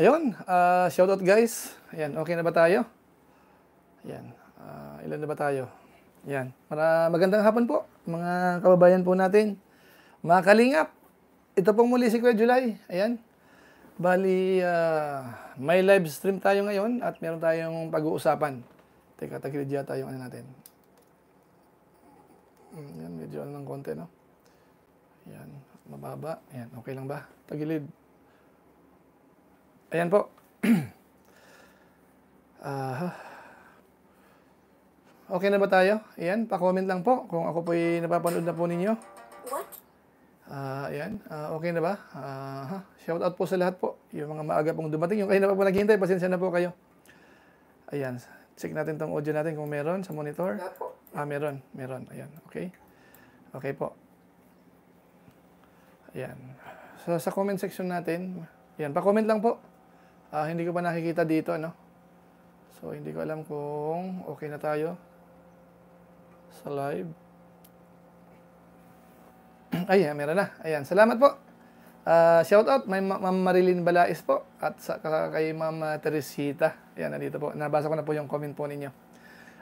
Ayun, uh, ah, out guys. Ayan, okay na ba tayo? Ayan, uh, ilan na ba tayo? Ayan, para magandang hapon po mga kababayan po natin. Mga kalingap, ito pong muli si Kuya July. Ayan, bali uh, may live stream tayo ngayon at meron tayong pag-uusapan. Teka, tagilid yata yung ano natin. Ayan, hmm, medyo ano ng konti, no? Ayan, mababa. Ayan, okay lang ba? Tagilid. Ayan po. uh, okay na ba tayo? Ayan, pa-comment lang po kung ako po'y napapanood na po ninyo. What? Uh, ayan, uh, okay na ba? Uh, shout out po sa lahat po. Yung mga maaga pong dumating. Yung kayo na po naghihintay, pasensya na po kayo. Ayan, check natin tong audio natin kung meron sa monitor. po. Ah, meron, meron. Ayan, okay. Okay po. Ayan. So, sa comment section natin, ayan, pa-comment lang po. Ah, hindi ko pa nakikita dito, ano? So, hindi ko alam kung okay na tayo sa live. Ay, meron na. Ayan, salamat po. Uh, ah, shout out, may Ma'am Ma Marilyn Balais po at sa, kay Ma'am ah, Teresita. Ayan, nandito po. Nabasa ko na po yung comment po ninyo.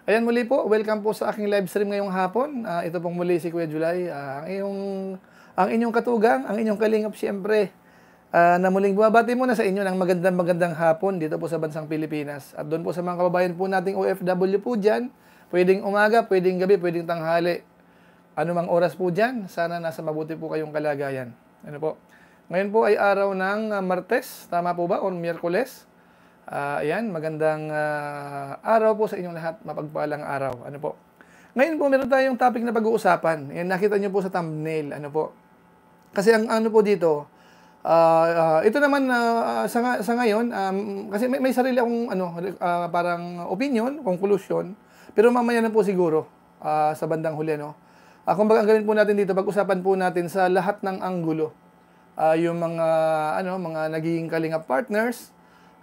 Ayan muli po, welcome po sa aking live stream ngayong hapon. Uh, ito pong muli si Kuya July. Uh, ang, iyong, ang inyong katugang, ang inyong kalingap siyempre Uh, na muling bumabati muna sa inyo ng magandang magandang hapon dito po sa Bansang Pilipinas. At doon po sa mga kababayan po nating OFW po dyan, pwedeng umaga, pwedeng gabi, pwedeng tanghali. Ano mang oras po dyan, sana nasa mabuti po kayong kalagayan. Ano po? Ngayon po ay araw ng ah, Martes, tama po ba? O Miyerkules? Uh, ayan, magandang uh, araw po sa inyong lahat, mapagpalang araw. Ano po? Ngayon po, meron tayong topic na pag-uusapan. Ayan, nakita nyo po sa thumbnail. Ano po? Kasi ang ano po dito, Uh, uh, ito naman uh, sa, sa ngayon, um, kasi may, may sarili akong ano, uh, parang opinion, conclusion, pero mamaya na po siguro uh, sa bandang huli. No? Uh, kung baga, ang gawin po natin dito, pag-usapan po natin sa lahat ng anggulo, uh, yung mga, ano, mga nagiging kalingap partners,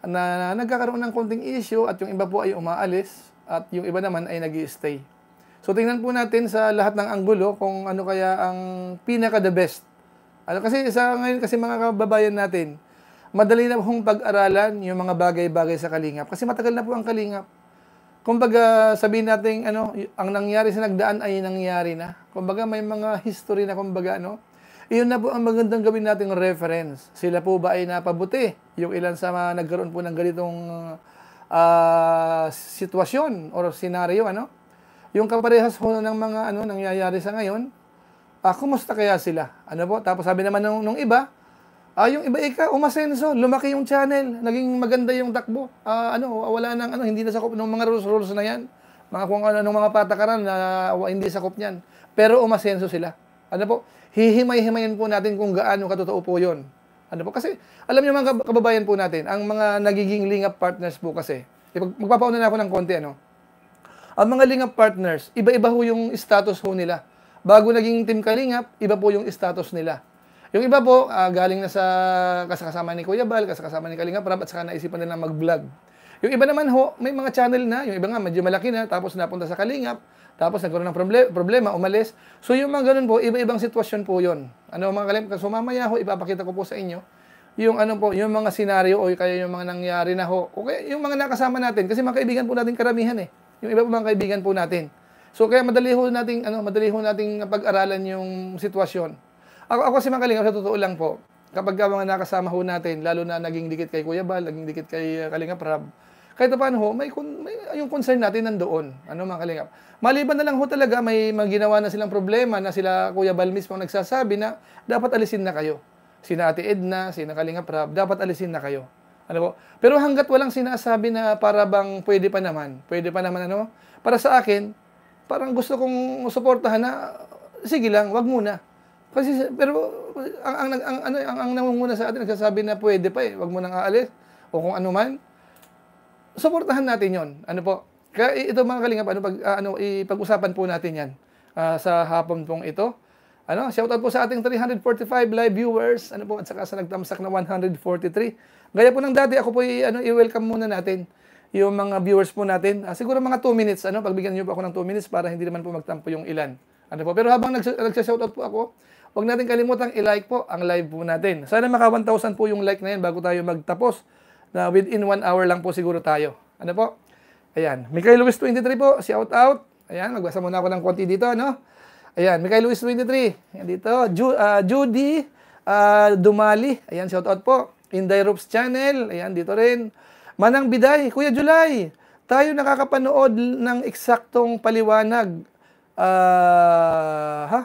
na, na nagkakaroon ng konting issue at yung iba po ay umaalis at yung iba naman ay nag stay So tingnan po natin sa lahat ng anggulo kung ano kaya ang pinaka the best ano kasi sa ngayon kasi mga kababayan natin, madali na hong pag-aralan yung mga bagay-bagay sa kalingap kasi matagal na po ang kalingap. Kumbaga sabihin natin ano, ang nangyari sa nagdaan ay nangyari na. Kumbaga may mga history na kumbaga ano. Iyon na po ang magandang gawin nating reference. Sila po ba ay napabuti? Yung ilan sa mga nagkaroon po ng ganitong uh, sitwasyon or scenario, ano? Yung kaparehas ho ng mga ano nangyayari sa ngayon, ah, kumusta kaya sila? Ano po? Tapos sabi naman nung, nung iba, ah, yung iba ika, umasenso, lumaki yung channel, naging maganda yung takbo. Ah, ano, wala nang, ano, hindi na sakop ng mga rules-rules na yan. Mga kung ano, ng mga patakaran na uh, hindi sakop niyan. Pero umasenso sila. Ano po? Hihimay-himayin po natin kung gaano katotoo po yon. Ano po? Kasi, alam niyo mga kababayan po natin, ang mga nagiging lingap partners po kasi, eh, magpapauna na ako ng konti, ano? Ang mga lingap partners, iba-iba ho yung status ho nila bago naging Team Kalingap, iba po yung status nila. Yung iba po, uh, galing na sa kasakasama ni Kuya Bal, kasakasama ni Kalingap Rap, at saka naisipan nila mag-vlog. Yung iba naman ho, may mga channel na, yung iba nga medyo malaki na, tapos napunta sa Kalingap, tapos nagkaroon ng proble- problema, umalis. So yung mga ganun po, iba-ibang sitwasyon po yon Ano mga Kalingap, so mamaya ho, ipapakita ko po sa inyo yung ano po, yung mga senaryo o kaya yung mga nangyari na ho, o kaya yung mga nakasama natin, kasi mga kaibigan po natin karamihan eh. Yung iba po mga kaibigan po natin. So kaya madali ho nating ano, madali ho nating pag-aralan yung sitwasyon. Ako ako si Mangkalinga sa totoo lang po. Kapag ka mga nakasama ho natin, lalo na naging dikit kay Kuya Bal, naging dikit kay uh, Kalinga Prab, kahit paano ho, may, may, yung concern natin nandoon. Ano mga kalingap? Maliban na lang ho talaga, may maginawa na silang problema na sila Kuya Bal mismo nagsasabi na dapat alisin na kayo. Sina Ate Edna, sina Kalinga Prab, dapat alisin na kayo. Ano po? Pero hanggat walang sinasabi na para bang pwede pa naman, pwede pa naman ano, para sa akin, parang gusto kong suportahan na, sige lang, wag muna. Kasi, pero, ang, ang, ang, ano, ang, ang namumuna sa atin, nagsasabi na pwede pa eh, wag mo nang aalis, o kung ano man, suportahan natin yon Ano po? Kaya ito mga kalingap, ano, pag, uh, ano, ipag-usapan po natin yan uh, sa hapon pong ito. Ano, shout out po sa ating 345 live viewers, ano po, at saka sa nagtamsak na 143. Gaya po ng dati, ako po i, ano, i-welcome muna natin yung mga viewers po natin. Uh, siguro mga 2 minutes, ano, pagbigyan niyo po ako ng 2 minutes para hindi naman po magtampo yung ilan. Ano po. Pero habang nagsha-shoutout po ako, huwag natin kalimutan i-like po ang live po natin. Sana maka 1,000 po yung like na yan bago tayo magtapos na within 1 hour lang po siguro tayo. Ano po? Ayan. Mikay Luis 23 po, shout out. Ayan, magbasa muna ako ng konti dito, ano? Ayan, Mikay Luis 23. Ayan dito. Ju uh, Judy uh, Dumali. Ayan, shout out po. Inday Roops Channel. Ayan, dito rin. Manang Biday, Kuya July, tayo nakakapanood ng eksaktong paliwanag. Uh, ha?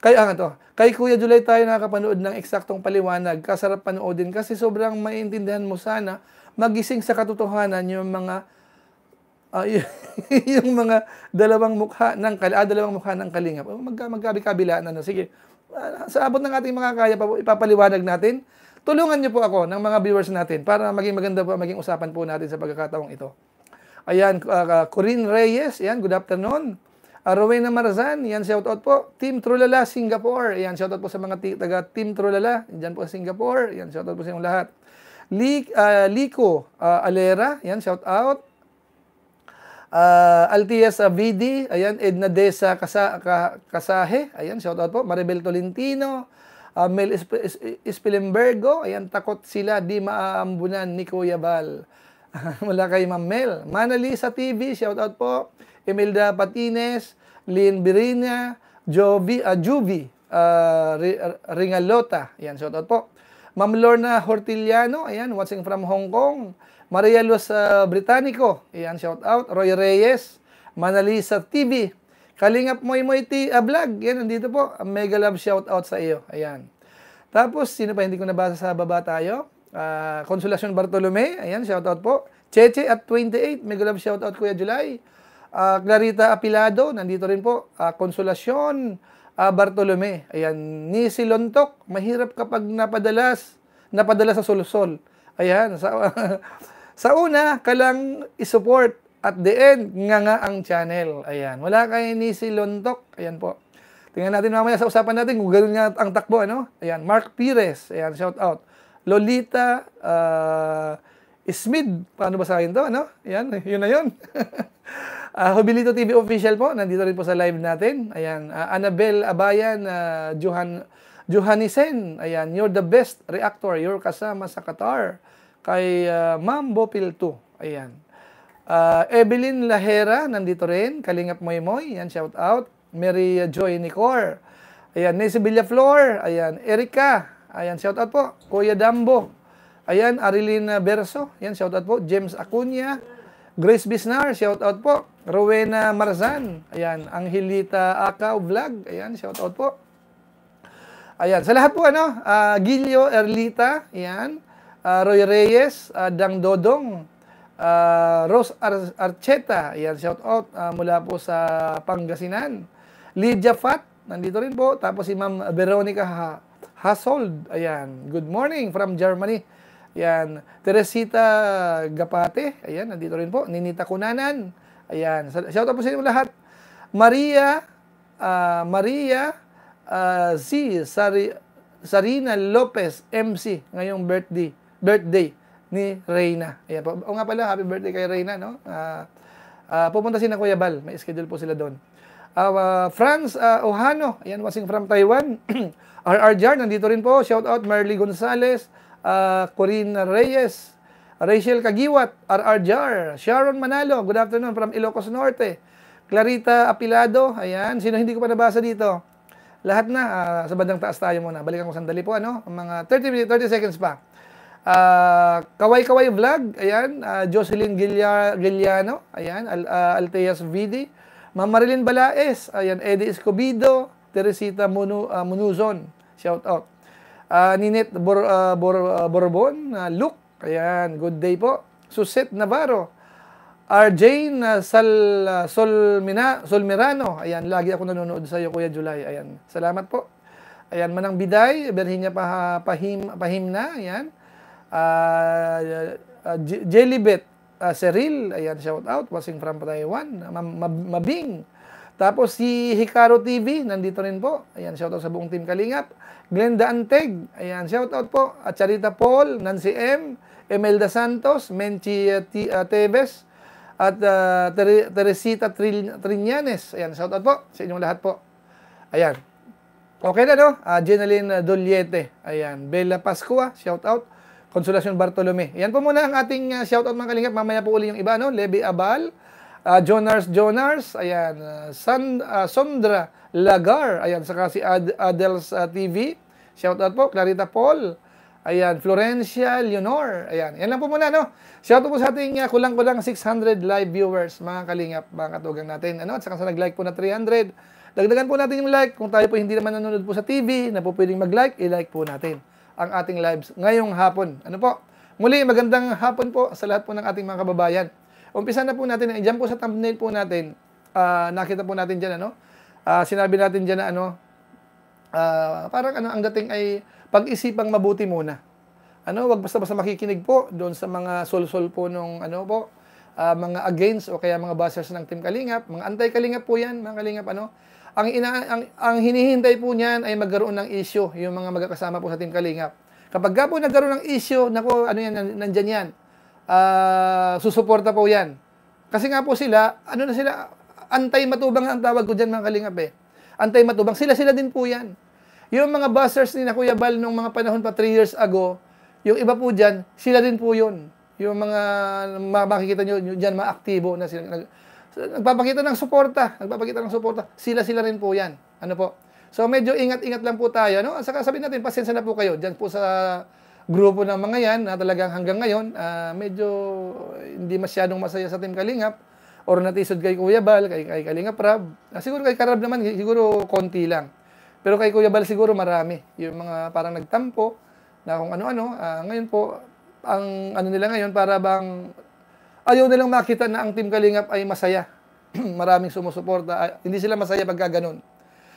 Kay, ah, to, kay Kuya July, tayo nakakapanood ng eksaktong paliwanag. Kasarap panoodin kasi sobrang maintindihan mo sana magising sa katotohanan yung mga uh, yung mga dalawang mukha ng kal ah, dalawang mukha ng kalingap. Mag magkabi-kabila na no. Sige. Ah, sa abot ng ating mga kaya ipapaliwanag natin Tulungan niyo po ako ng mga viewers natin para maging maganda po maging usapan po natin sa pagkakataong ito. Ayan, uh, Corinne Reyes, ayan, good afternoon. Uh, Rowena Marazan, ayan, shout out po. Team Trulala Singapore, ayan, shout out po sa mga taga Team Trulala, diyan po sa Singapore, ayan, shout out po sa inyong lahat. Lee, uh, Lico uh, Alera, ayan, shout out. Uh, Altias Avidi, ayan Edna Desa Kasa, Kasahe, ayan shout out po. Maribel Tolentino, uh, Mel Spilimbergo, ayan, takot sila, di maaambunan ni Kuya Bal. Mula kay Ma'am Mel. Manali sa TV, shout out po. Imelda Patines, Lynn Birina, Jovi, uh, ah, Juvi, uh, ah, Ringalota, ayan, shout out po. Ma'am Lorna Hortiliano, ayan, watching from Hong Kong. Maria Luz uh, Britannico, ayan, shout out. Roy Reyes, Manali sa TV, Kalingap Moy Moy T uh, Vlog. Yan, nandito po. A mega love shout out sa iyo. Ayan. Tapos, sino pa hindi ko nabasa sa baba tayo? Uh, ah, Consolacion Bartolome. Ayan, shout out po. Cheche at 28. Mega love shout out Kuya July. Uh, ah, Clarita Apilado. Nandito rin po. Uh, Consolacion uh, Bartolome. Ayan. Ni Silontok. Mahirap kapag napadalas. Napadala sa solsol. Ayan. Sa, sa una, kalang isupport at the end, nga nga ang channel. Ayan. Wala kay ni si Lontok. Ayan po. Tingnan natin mamaya sa usapan natin kung ganun nga ang takbo. Ano? Ayan. Mark Pires. Ayan. Shout out. Lolita uh, Smith. Paano ba sa akin to? Ano? Ayan. Yun na yun. uh, Hobilito TV official po. Nandito rin po sa live natin. Ayan. Uh, ah, Annabel Abayan. Uh, Johan Johanisen. Ayan. You're the best reactor. You're kasama sa Qatar. Kay uh, Ma'am Bopil 2. Ayan. Uh, Evelyn Lahera, nandito rin. Kalingap Moy Moy, yan, shout out. Mary Joy Nicor. Ayan, Nancy Villaflor. Ayan, Erika. Ayan, shout out po. Kuya Dambo. Ayan, Arilina Berso. Ayan, shout out po. James Acuña. Grace Bisnar, shout out po. Rowena Marzan. Ayan, Angelita Akaw Vlog. Ayan, shout out po. Ayan, sa lahat po ano, uh, Gilio Erlita. Ayan, uh, Roy Reyes, uh, Dang Dodong. Uh, Rose Ar Archeta, yan, shout out uh, ah, mula po sa Pangasinan. Lydia Fat, nandito rin po. Tapos si Ma'am Veronica ha Hasold, ayan, good morning from Germany. Ayan, Teresita Gapate, ayan, nandito rin po. Ninita Kunanan, ayan, shout out po sa inyo lahat. Maria, uh, Maria uh, Z. Sari, Sarina Lopez, MC, ngayong birthday. birthday ni Reina. Ayan po. O nga pala, happy birthday kay Reina, no? Uh, uh, pupunta si na Kuya Bal. May schedule po sila doon. Uh, uh, Franz uh, Ohano, ayan, watching from Taiwan. RR Jar, nandito rin po. Shout out Marley Gonzalez, uh, Corinne Reyes, Rachel Kagiwat, RR Jar, Sharon Manalo, good afternoon from Ilocos Norte. Clarita Apilado, ayan, sino hindi ko pa nabasa dito? Lahat na, uh, sa bandang taas tayo muna. Balikan ko sandali po, ano? Mga 30 minutes, 30 seconds pa. Uh, Kaway-kaway vlog, ayan, uh, Jocelyn Gilla, Giliano, ayan, Al, uh, Alteas Vidi, Mamarilyn Balaes, ayan, Eddie Escobido, Teresita Munu, uh, Munuzon, shout out. Uh, Ninette Bor, uh, Bor, uh, Borbon, uh, Luke, ayan, good day po. Suset Navarro, Arjane uh, Sal, Solmina, Solmirano, ayan, lagi ako nanonood sa iyo, Kuya July, ayan, salamat po. Ayan, Manang Biday, Berhinya Pahim, Pahimna, ayan, uh, ah, uh, ah, Jellybet uh, ah, Seril, ayan, shout out, watching from Taiwan, Mabing. Tapos si Hikaru TV, nandito rin po. Ayan, shout out sa buong team Kalingap. Glenda Anteg, ayan, shout out po. At Charita Paul, Nancy M, Emelda Santos, Menchi uh, at uh, Teresita Tril Trinianes. Ayan, shout out po sa inyong lahat po. Ayan. Okay na no? Uh, Jeneline Doliete. Ayan. Bella Pascua, shout out. Consolacion Bartolome. Yan po muna ang ating uh, shoutout mga kalingap. Mamaya po uli yung iba, no? Levy Abal, uh, Jonars Jonars, ayan, uh, San, uh, Sondra Lagar, ayan, saka si Ad Adels uh, TV. Shoutout po, Clarita Paul. Ayan, Florencia Leonor. Ayan, yan lang po muna, no? Shoutout po sa ating uh, kulang-kulang 600 live viewers, mga kalingap, mga katugang natin. Ano? At saka sa nag-like po na 300, dagdagan po natin yung like. Kung tayo po hindi naman nanonood po sa TV, na po pwedeng mag-like, i-like po natin ang ating lives ngayong hapon. Ano po? Muli, magandang hapon po sa lahat po ng ating mga kababayan. Umpisa na po natin, eh, dyan po sa thumbnail po natin, uh, nakita po natin dyan, ano? Uh, sinabi natin dyan na ano, uh, parang ano, ang dating ay pag-isipang mabuti muna. Ano, wag basta-basta makikinig po doon sa mga sol-sol po nung ano po, uh, mga against o kaya mga bashers ng Team Kalingap, mga anti-Kalingap po yan, mga Kalingap ano. Ang, ina, ang, ang hinihintay po niyan ay magkaroon ng issue yung mga magkakasama po sa Team Kalingap. Kapag ka po nagkaroon ng issue, nako, ano yan, nandyan yan. Uh, susuporta po yan. Kasi nga po sila, ano na sila, antay matubang ang tawag ko dyan mga kalingap eh. Antay matubang, sila-sila din po yan. Yung mga busters ni na Kuya Bal noong mga panahon pa 3 years ago, yung iba po dyan, sila din po yun. Yung mga, makikita nyo, nyo dyan, mga aktibo na sila, Nagpapakita ng suporta, nagpapakita ng suporta. Sila-sila rin po 'yan. Ano po? So medyo ingat-ingat lang po tayo, no? At saka sabihin natin, pasensya na po kayo diyan po sa grupo ng mga 'yan na talagang hanggang ngayon uh, medyo hindi masyadong masaya sa Team Kalingap or natisod kay Kuya Bal, kay, kay Kalingap Rab. Uh, siguro kay Karab naman siguro konti lang. Pero kay Kuya Bal siguro marami. Yung mga parang nagtampo na kung ano-ano. Uh, ngayon po, ang ano nila ngayon para bang Ayaw nilang makita na ang Team Kalingap ay masaya. Maraming sumusuporta. Ay, ah, hindi sila masaya pagka ganun.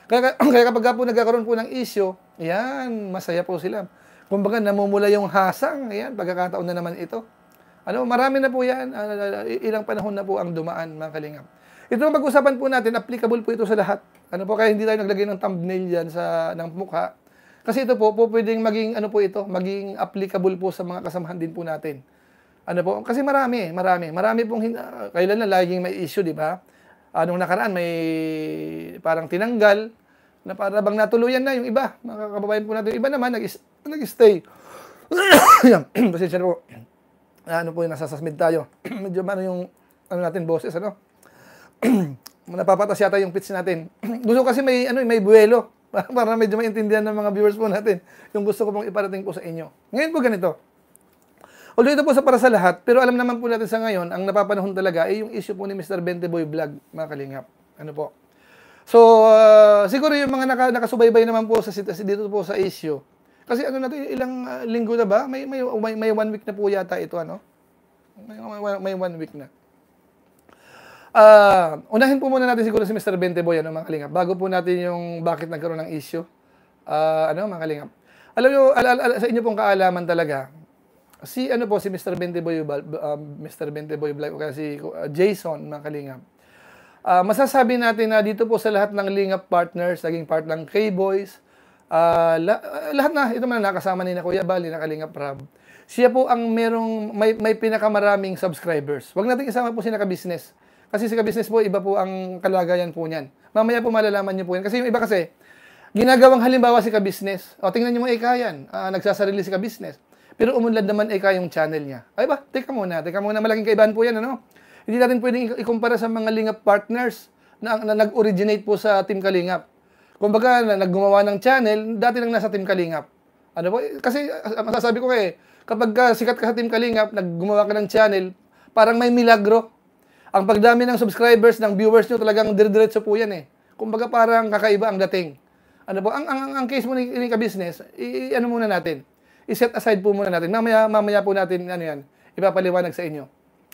Kaya, kaya kapag po nagkakaroon po ng isyo, yan, masaya po sila. Kumbaga, namumula yung hasang. Yan, pagkakataon na naman ito. Ano, marami na po yan. Ah, ah, ilang panahon na po ang dumaan, mga kalingap. Ito ang pag-usapan po natin, applicable po ito sa lahat. Ano po, kaya hindi tayo naglagay ng thumbnail dyan sa, ng mukha. Kasi ito po, po pwedeng maging, ano po ito, maging applicable po sa mga kasamahan din po natin ano po, kasi marami, marami, marami pong, uh, kailan na laging may issue, di ba? Anong ah, nakaraan, may parang tinanggal, na para bang natuluyan na yung iba, mga kababayan po natin, iba naman, nag-stay. Nag Pasensya na po. Ah, ano po yung nasasasmid tayo. Medyo ano yung, ano natin, boses, ano? Napapatas yata yung pitch natin. gusto kasi may, ano, may buwelo. Para medyo maintindihan ng mga viewers po natin yung gusto ko pong iparating po sa inyo. Ngayon po ganito. Although ito po sa para sa lahat, pero alam naman po natin sa ngayon, ang napapanahon talaga ay yung issue po ni Mr. Benteboy Vlog, mga kalingap. Ano po? So, uh, siguro yung mga naka, nakasubaybay naman po sa dito po sa issue. Kasi ano natin, ilang uh, linggo na ba? May, may, may, may one week na po yata ito, ano? May, may, may one week na. Uh, unahin po muna natin siguro si Mr. Benteboy, ano, mga kalingap, bago po natin yung bakit nagkaroon ng issue. Uh, ano, mga kalingap. Alam nyo, al- al- al- sa inyo pong kaalaman talaga, si ano po si Mr. Benteboy uh, um, Mr. Benteboy Black o kaya si uh, Jason mga kalingap. Uh, masasabi natin na dito po sa lahat ng Lingap partners, naging part ng K-Boys, uh, la- uh, lahat na, ito man nakasama ni na Kuya Bali, na Kalingap Rab. Siya po ang merong, may, may pinakamaraming subscribers. Huwag nating isama po si naka-business. Kasi si naka-business po, iba po ang kalagayan po niyan. Mamaya po malalaman niyo po yan. Kasi yung iba kasi, ginagawang halimbawa si ka-business. O, tingnan niyo mga ikayan, uh, nagsasarili si ka-business pero umunlad naman eka eh, kayong channel niya. Ay ba, teka muna, teka muna, malaking kaibahan po yan, ano? Hindi natin pwedeng ikumpara sa mga Lingap partners na, na nag-originate po sa Team Kalingap. Kumbaga, na, naggumawa ng channel, dati lang nasa Team Kalingap. Ano po? Eh, kasi, ah, masasabi ko kay, eh, kapag ka, sikat ka sa Team Kalingap, naggumawa ka ng channel, parang may milagro. Ang pagdami ng subscribers, ng viewers nyo, talagang dire-diretso po yan eh. Kumbaga, parang kakaiba ang dating. Ano po? Ang, ang, ang case mo ni, ni ka-business, i, ano muna natin, i-set aside po muna natin. Mamaya, mamaya po natin, ano yan, ipapaliwanag sa inyo.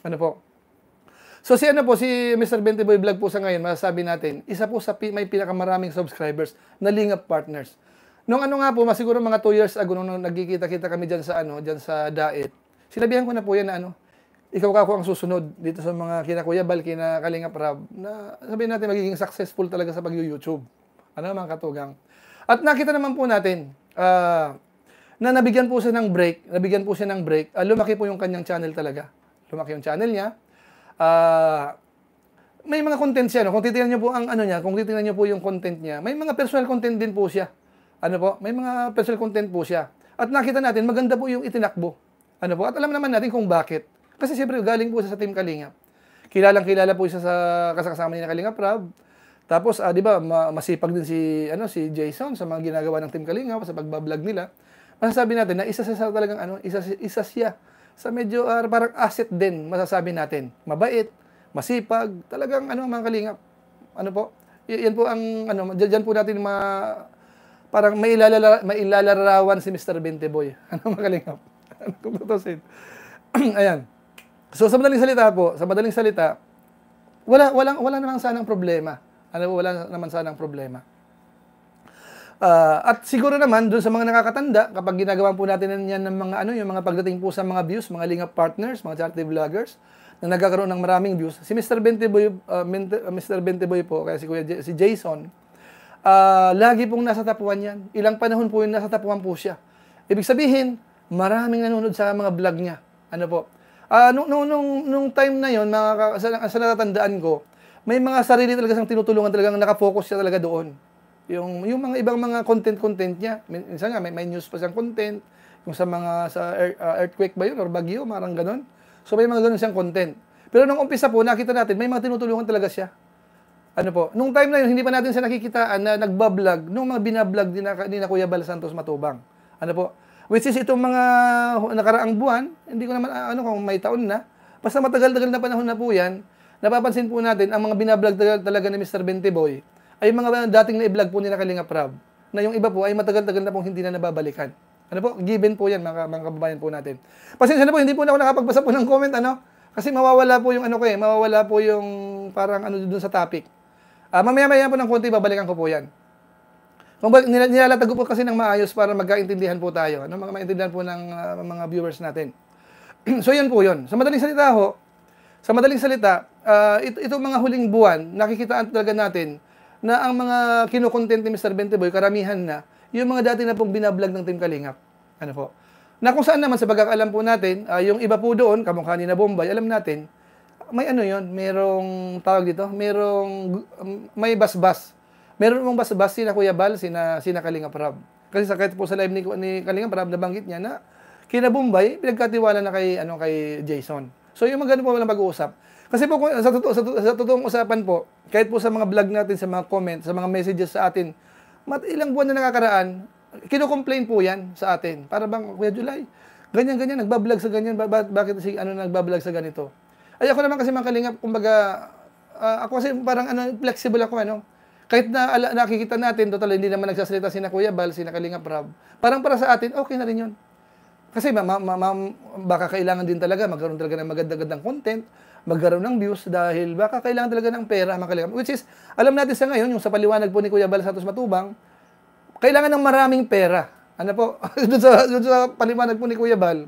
Ano po? So si ano po, si Mr. Bentiboy Vlog po sa ngayon, masasabi natin, isa po sa may pinakamaraming subscribers na Lingap Partners. Nung ano nga po, siguro mga 2 years ago, nung nagkikita-kita kami dyan sa ano, dyan sa diet, sinabihan ko na po yan na ano, ikaw ka ako ang susunod dito sa mga kina Kuya Bal, kina Kalingap Rab, na sabihin natin magiging successful talaga sa pag-YouTube. Ano naman katugang. At nakita naman po natin, ah, uh, na nabigyan po siya ng break, nabigyan po siya ng break, uh, lumaki po yung kanyang channel talaga. Lumaki yung channel niya. Uh, may mga content siya, no? kung titingnan niyo po ang ano niya, kung titingnan niyo po yung content niya, may mga personal content din po siya. Ano po? May mga personal content po siya. At nakita natin, maganda po yung itinakbo. Ano po? At alam naman natin kung bakit. Kasi siyempre, galing po siya sa Team Kalinga. Kilalang kilala po siya sa kasakasama niya na Kalingap Rob. Tapos, ah, di ba, masipag din si, ano, si Jason sa mga ginagawa ng Team Kalinga sa pagbablog nila masasabi natin na isa siya talagang ano, isa, isa siya sa medyo uh, parang asset din masasabi natin. Mabait, masipag, talagang ano mga kalingap. Ano po? Y- yan po ang ano, diyan po natin ma parang mailalala, mailalarawan si Mr. Benteboy. Ano mga kalingap? Ano kung tutusin? Ayan. So sa madaling salita po, sa madaling salita, wala wala, ano wala naman sanang problema. Ano wala naman sanang problema. Ah, at siguro naman, doon sa mga nakakatanda, kapag ginagawa po natin niyan ng mga, ano, yung mga pagdating po sa mga views, mga lingap partners, mga charity vloggers, na nagkakaroon ng maraming views. Si Mr. Benteboy, uh, ah, Mr. Ah, Benteboy po, kaya si, Kuya J- si Jason, uh, lagi pong nasa tapuan yan. Ilang panahon po yun, nasa tapuan po siya. Ibig sabihin, maraming nanonood sa mga vlog niya. Ano po? Uh, nung, nung, nung, nung time na yon mga, sa, sa natatandaan ko, may mga sarili talaga siyang tinutulungan talaga, nakafocus siya talaga doon. Yung, yung mga ibang mga content-content niya, minsan nga may, may news pa siyang content, kung sa mga sa ah, earthquake ba yun or bagyo, marang ganun. So may mga ganun siyang content. Pero nung umpisa po, nakita natin, may mga tinutulungan talaga siya. Ano po, nung time na yun, hindi pa natin siya nakikitaan na nagbablog, nung mga binablog ni na, ni na Kuya Bal Santos Matubang. Ano po, which is itong mga nakaraang buwan, hindi ko naman ah, ano kung may taon na, basta matagal-tagal na panahon na po yan, napapansin po natin, ang mga binablog talaga ni Mr. Bente Boy, ay mga dating na-vlog po ni Kalinga Prab na yung iba po ay matagal-tagal na pong hindi na nababalikan. Ano po? Given po yan mga, mga kababayan po natin. Pasensya na po, hindi po na ako nakapagbasa po ng comment ano. Kasi mawawala po yung ano ko eh, mawawala po yung parang ano doon sa topic. Uh, mamaya-maya po ng konti, babalikan ko po yan. Kung ba, nilalatag ko po kasi ng maayos para magkaintindihan po tayo. Ano, Magkaintindihan po ng uh, mga viewers natin. so, yun po yun. Sa madaling salita ho, sa madaling salita, uh, it, itong mga huling buwan, nakikitaan talaga natin na ang mga kinukontent ni Mr. Boy, karamihan na, yung mga dati na pong binablog ng Team Kalingap. Ano po? Na kung saan naman sa pagkakaalam po natin, uh, yung iba po doon, kamukha ni na Bombay, alam natin, may ano yon merong tawag dito, merong, um, may basbas. Meron mong basbas sina Kuya Bal, sina, sina Kalingap Rob. Kasi sa kahit po sa live ni, ni Kalingap Rob, nabanggit niya na kina Bombay, pinagkatiwala na kay, ano, kay Jason. So yung mga ganun po lang pag-uusap. Kasi po, sa, totoo, sa, sa totoong usapan po, kahit po sa mga vlog natin, sa mga comment, sa mga messages sa atin, mat ilang buwan na nakakaraan, kino-complain po yan sa atin. Para bang, Kuya July, ganyan-ganyan, nagbablog sa ganyan, ba, ba, bakit si ano nagbablog sa ganito? Ay, ako naman kasi mga kalingap, kumbaga, uh, ako kasi parang ano, flexible ako, ano? Kahit na ala, nakikita natin, total, hindi naman nagsasalita si na Kuya Bal, si na Kalingap Rob. Parang para sa atin, okay na rin yun. Kasi ma, ma, ma, baka kailangan din talaga magkaroon talaga ng magandang-gandang content magkaroon ng views dahil baka kailangan talaga ng pera makaligam. Which is, alam natin sa ngayon, yung sa paliwanag po ni Kuya Bal Santos Matubang, kailangan ng maraming pera. Ano po? doon, sa, doon sa paliwanag po ni Kuya Bal,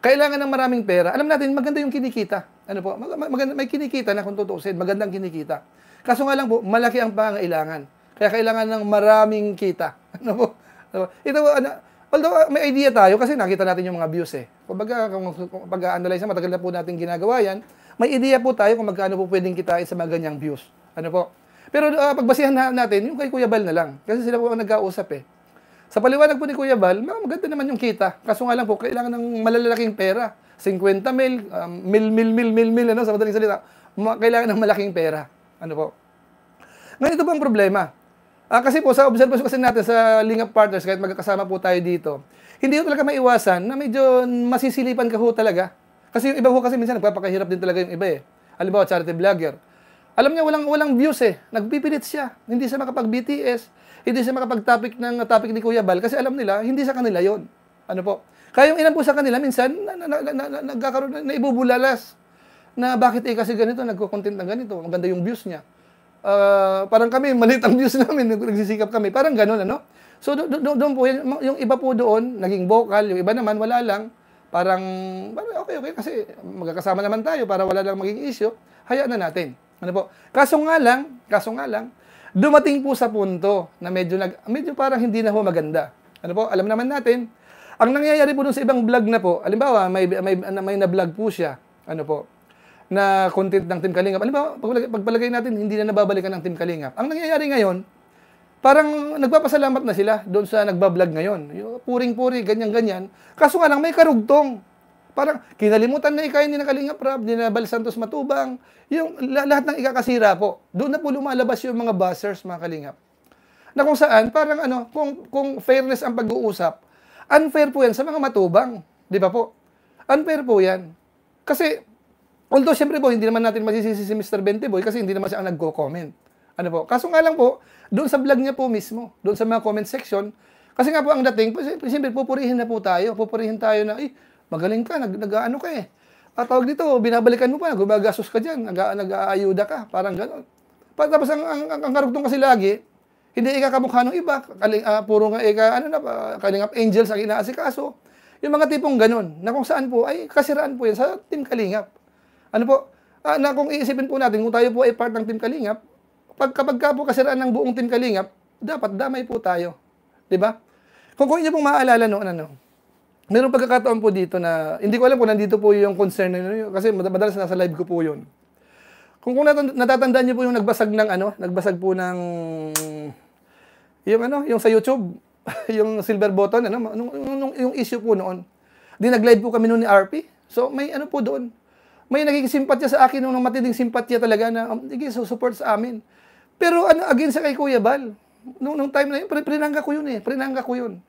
kailangan ng maraming pera. Alam natin, maganda yung kinikita. Ano po? Mag, maganda, may kinikita na kung tutusin. Magandang kinikita. Kaso nga lang po, malaki ang pangailangan. Kaya kailangan ng maraming kita. Ano po? Ano po? Ito po, ano, Although ah, may idea tayo kasi nakita natin yung mga views eh. Kumbaga, kung pag-analyze na matagal na po natin ginagawa yan, may ideya po tayo kung magkano po pwedeng kitain sa mga ganyang views. Ano po? Pero uh, pagbasihan na natin, yung kay Kuya Bal na lang. Kasi sila po ang nag nagkausap eh. Sa paliwanag po ni Kuya Bal, maganda naman yung kita. Kaso nga lang po, kailangan ng malalaking pera. 50 mil, um, mil, mil, mil, mil, mil, ano, sa madaling salita. Kailangan ng malaking pera. Ano po? Ngayon, ito po ang problema. Uh, kasi po, sa observation kasi natin sa Link Up Partners, kahit magkakasama po tayo dito, hindi po talaga maiwasan na medyo masisilipan ka po talaga kasi yung iba ho kasi minsan nagpapakahirap din talaga yung iba eh. Halimbawa, charity vlogger. Alam niya, walang, walang views eh. Nagpipilit siya. Hindi siya makapag-BTS. Hindi siya makapag-topic ng topic ni Kuya Bal. Kasi alam nila, hindi sa kanila yon Ano po? Kaya yung ilan po sa kanila, minsan, nagkakaroon, na, na, na, na, naibubulalas na bakit eh kasi ganito, nagko-content ng ganito, ang ganda yung views niya. Uh, parang kami, maliit ang views namin, nagsisikap kami. Parang ganun, ano? So, do, do, doon po, yung, yung iba po doon, naging vocal, yung iba naman, wala lang parang, okay, okay, kasi magkakasama naman tayo para wala lang maging issue, hayaan na natin. Ano po? Kaso nga lang, kaso nga lang, dumating po sa punto na medyo, nag, medyo parang hindi na po maganda. Ano po? Alam naman natin, ang nangyayari po sa ibang vlog na po, alimbawa, may, may, may na-vlog po siya, ano po, na content ng Team Kalingap. Alimbawa, pagpalagay natin, hindi na nababalikan ng Team Kalingap. Ang nangyayari ngayon, parang nagpapasalamat na sila doon sa nagbablog ngayon. Puring-puri, ganyan-ganyan. Kaso nga lang, may karugtong. Parang kinalimutan na ikaw ni Nakalinga Prab, ni Bal Santos Matubang. Yung lahat ng ikakasira po. Doon na po lumalabas yung mga buzzers, mga kalingap. Na kung saan, parang ano, kung, kung fairness ang pag-uusap, unfair po yan sa mga matubang. Di ba po? Unfair po yan. Kasi, although siyempre po, hindi naman natin masisisi si Mr. Benteboy kasi hindi naman siya ang nagko-comment. Ano po? Kaso nga lang po, doon sa vlog niya po mismo, doon sa mga comment section, kasi nga po ang dating, siyempre pupurihin na po tayo. Pupurihin tayo na, eh, magaling ka, nag, ano ka eh. At tawag dito, binabalikan mo pa, gumagastos ka dyan, nag, nag-aayuda ka, parang gano'n. Tapos ang, ang, ang, ang karugtong kasi lagi, hindi ikakamukha ng iba, kaling, uh, puro nga ika, ano na, kalingap angels ang inaasikaso. Yung mga tipong gano'n, na kung saan po, ay kasiraan po yan sa Team Kalingap. Ano po, uh, na kung iisipin po natin, kung tayo po ay part ng Team Kalingap, pag po kasiraan ng buong Team Kalingap, dapat damay po tayo. 'Di ba? Kung kung inyo pong maaalala noon ano, merong pagkakataon po dito na hindi ko alam kung nandito po yung concern na yun, kasi madalas nasa live ko po 'yun. Kung kung nat natatandaan niyo po yung nagbasag ng ano, nagbasag po ng yung ano, yung sa YouTube, yung silver button ano, nung, nung, yung issue po noon. Di nag-live po kami noon ni RP. So may ano po doon, may nagiging simpatya sa akin nung matinding simpatya talaga na um, sige, support sa amin. Pero ano, again sa kay Kuya Bal, nung, nung time na yun, prinangga ko yun eh. Prinangga ko yun.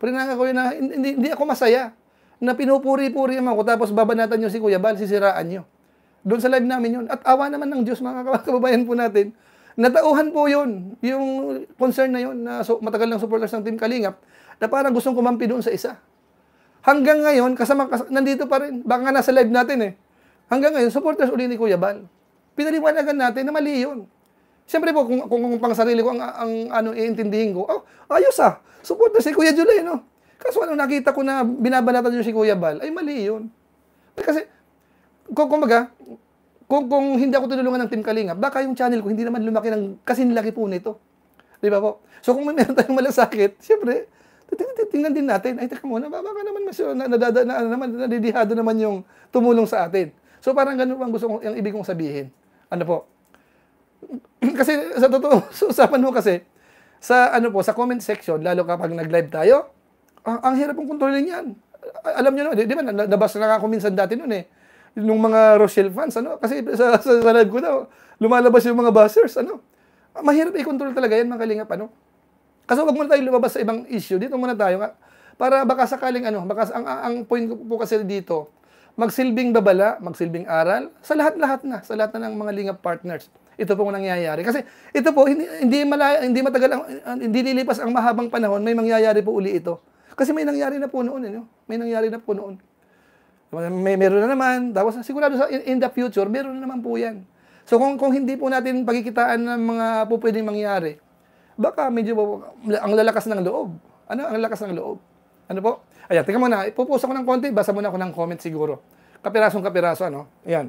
Prinangga ko yun na hindi, hindi ako masaya. Na pinupuri-puri naman ko tapos babanatan nyo si Kuya Bal, sisiraan nyo. Doon sa live namin yun. At awa naman ng Diyos mga kababayan po natin. Natauhan po yun, yung concern na yun na so, matagal ng supporters ng Team Kalingap na parang gustong kumampi doon sa isa. Hanggang ngayon, kasama, kasama nandito pa rin. Baka nga nasa live natin eh. Hanggang ngayon, supporters uli ni Kuya Bal. Pinaliwanagan natin na mali yun. Siyempre po, kung, kung, kung pang sarili ko ang, ang ano iintindihin ko, oh, ayos ah, support na si Kuya Julay, no? Kaso ano, nakita ko na binabalatan niyo si Kuya Bal, ay mali yun. Kasi, kung, kumbaga, kung, kung hindi ako tinulungan ng Team Kalingap, baka yung channel ko hindi naman lumaki ng nilaki po nito. Di ba po? So kung may meron tayong malasakit, siyempre, titingnan din natin, ay teka muna, baka naman mas, na, nadada, na, naman, nadidihado naman yung tumulong sa atin. So parang ganun ang gusto kong, ang ibig kong sabihin. Ano po? kasi sa totoo, sa usapan mo kasi, sa ano po, sa comment section, lalo kapag nag-live tayo, ang, ang hirap pong kontrolin yan. Alam nyo no, di, di ba, nabasa na ako minsan dati noon eh, nung mga Rochelle fans, ano, kasi sa, sa, sa live ko na, lumalabas yung mga buzzers, ano. Mahirap i-control talaga yan, mga kalingap, ano. Kasi huwag muna tayo lumabas sa ibang issue, dito muna tayo, nga, para baka sakaling ano, baka ang, ang point ko po kasi dito, magsilbing babala, magsilbing aral, sa lahat-lahat na, sa lahat na ng mga lingap partners ito po pong nangyayari. Kasi ito po, hindi, hindi, malaya, hindi matagal, ang, hindi lilipas ang mahabang panahon, may mangyayari po uli ito. Kasi may nangyari na po noon. Eh, May nangyari na po noon. May, meron na naman. Tapos sigurado sa, in, in the future, meron na naman po yan. So kung, kung hindi po natin pagkikitaan ng mga po pwedeng mangyari, baka medyo ang lalakas ng loob. Ano? Ang lakas ng loob. Ano po? Ayan, tingnan mo na. Ipupusa ko ng konti. Basa mo na ako ng comment siguro. Kapirasong kapiraso, ano? Ayan.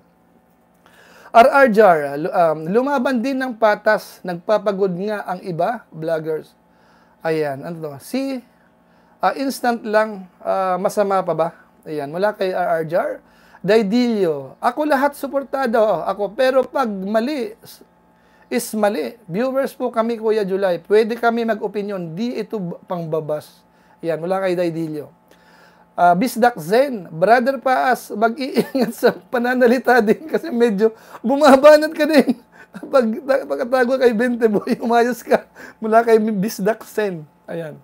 RR Jar, ah, um, lumaban din ng patas, nagpapagod nga ang iba, vloggers. Ayan, ano to? Si uh, instant lang, uh, masama pa ba? Ayan, mula kay RR Jar. Daidilio, ako lahat suportado ako, pero pag mali, is mali. Viewers po kami, Kuya July. Pwede kami mag-opinion, di ito pangbabas. Ayan, mula kay Daidilio uh, Bisdak Zen, brother Paas, mag-iingat sa pananalita din kasi medyo bumabanat ka din. Pag pagkatago kay Bente Boy, umayos ka mula kay Bisdak Zen. Ayan.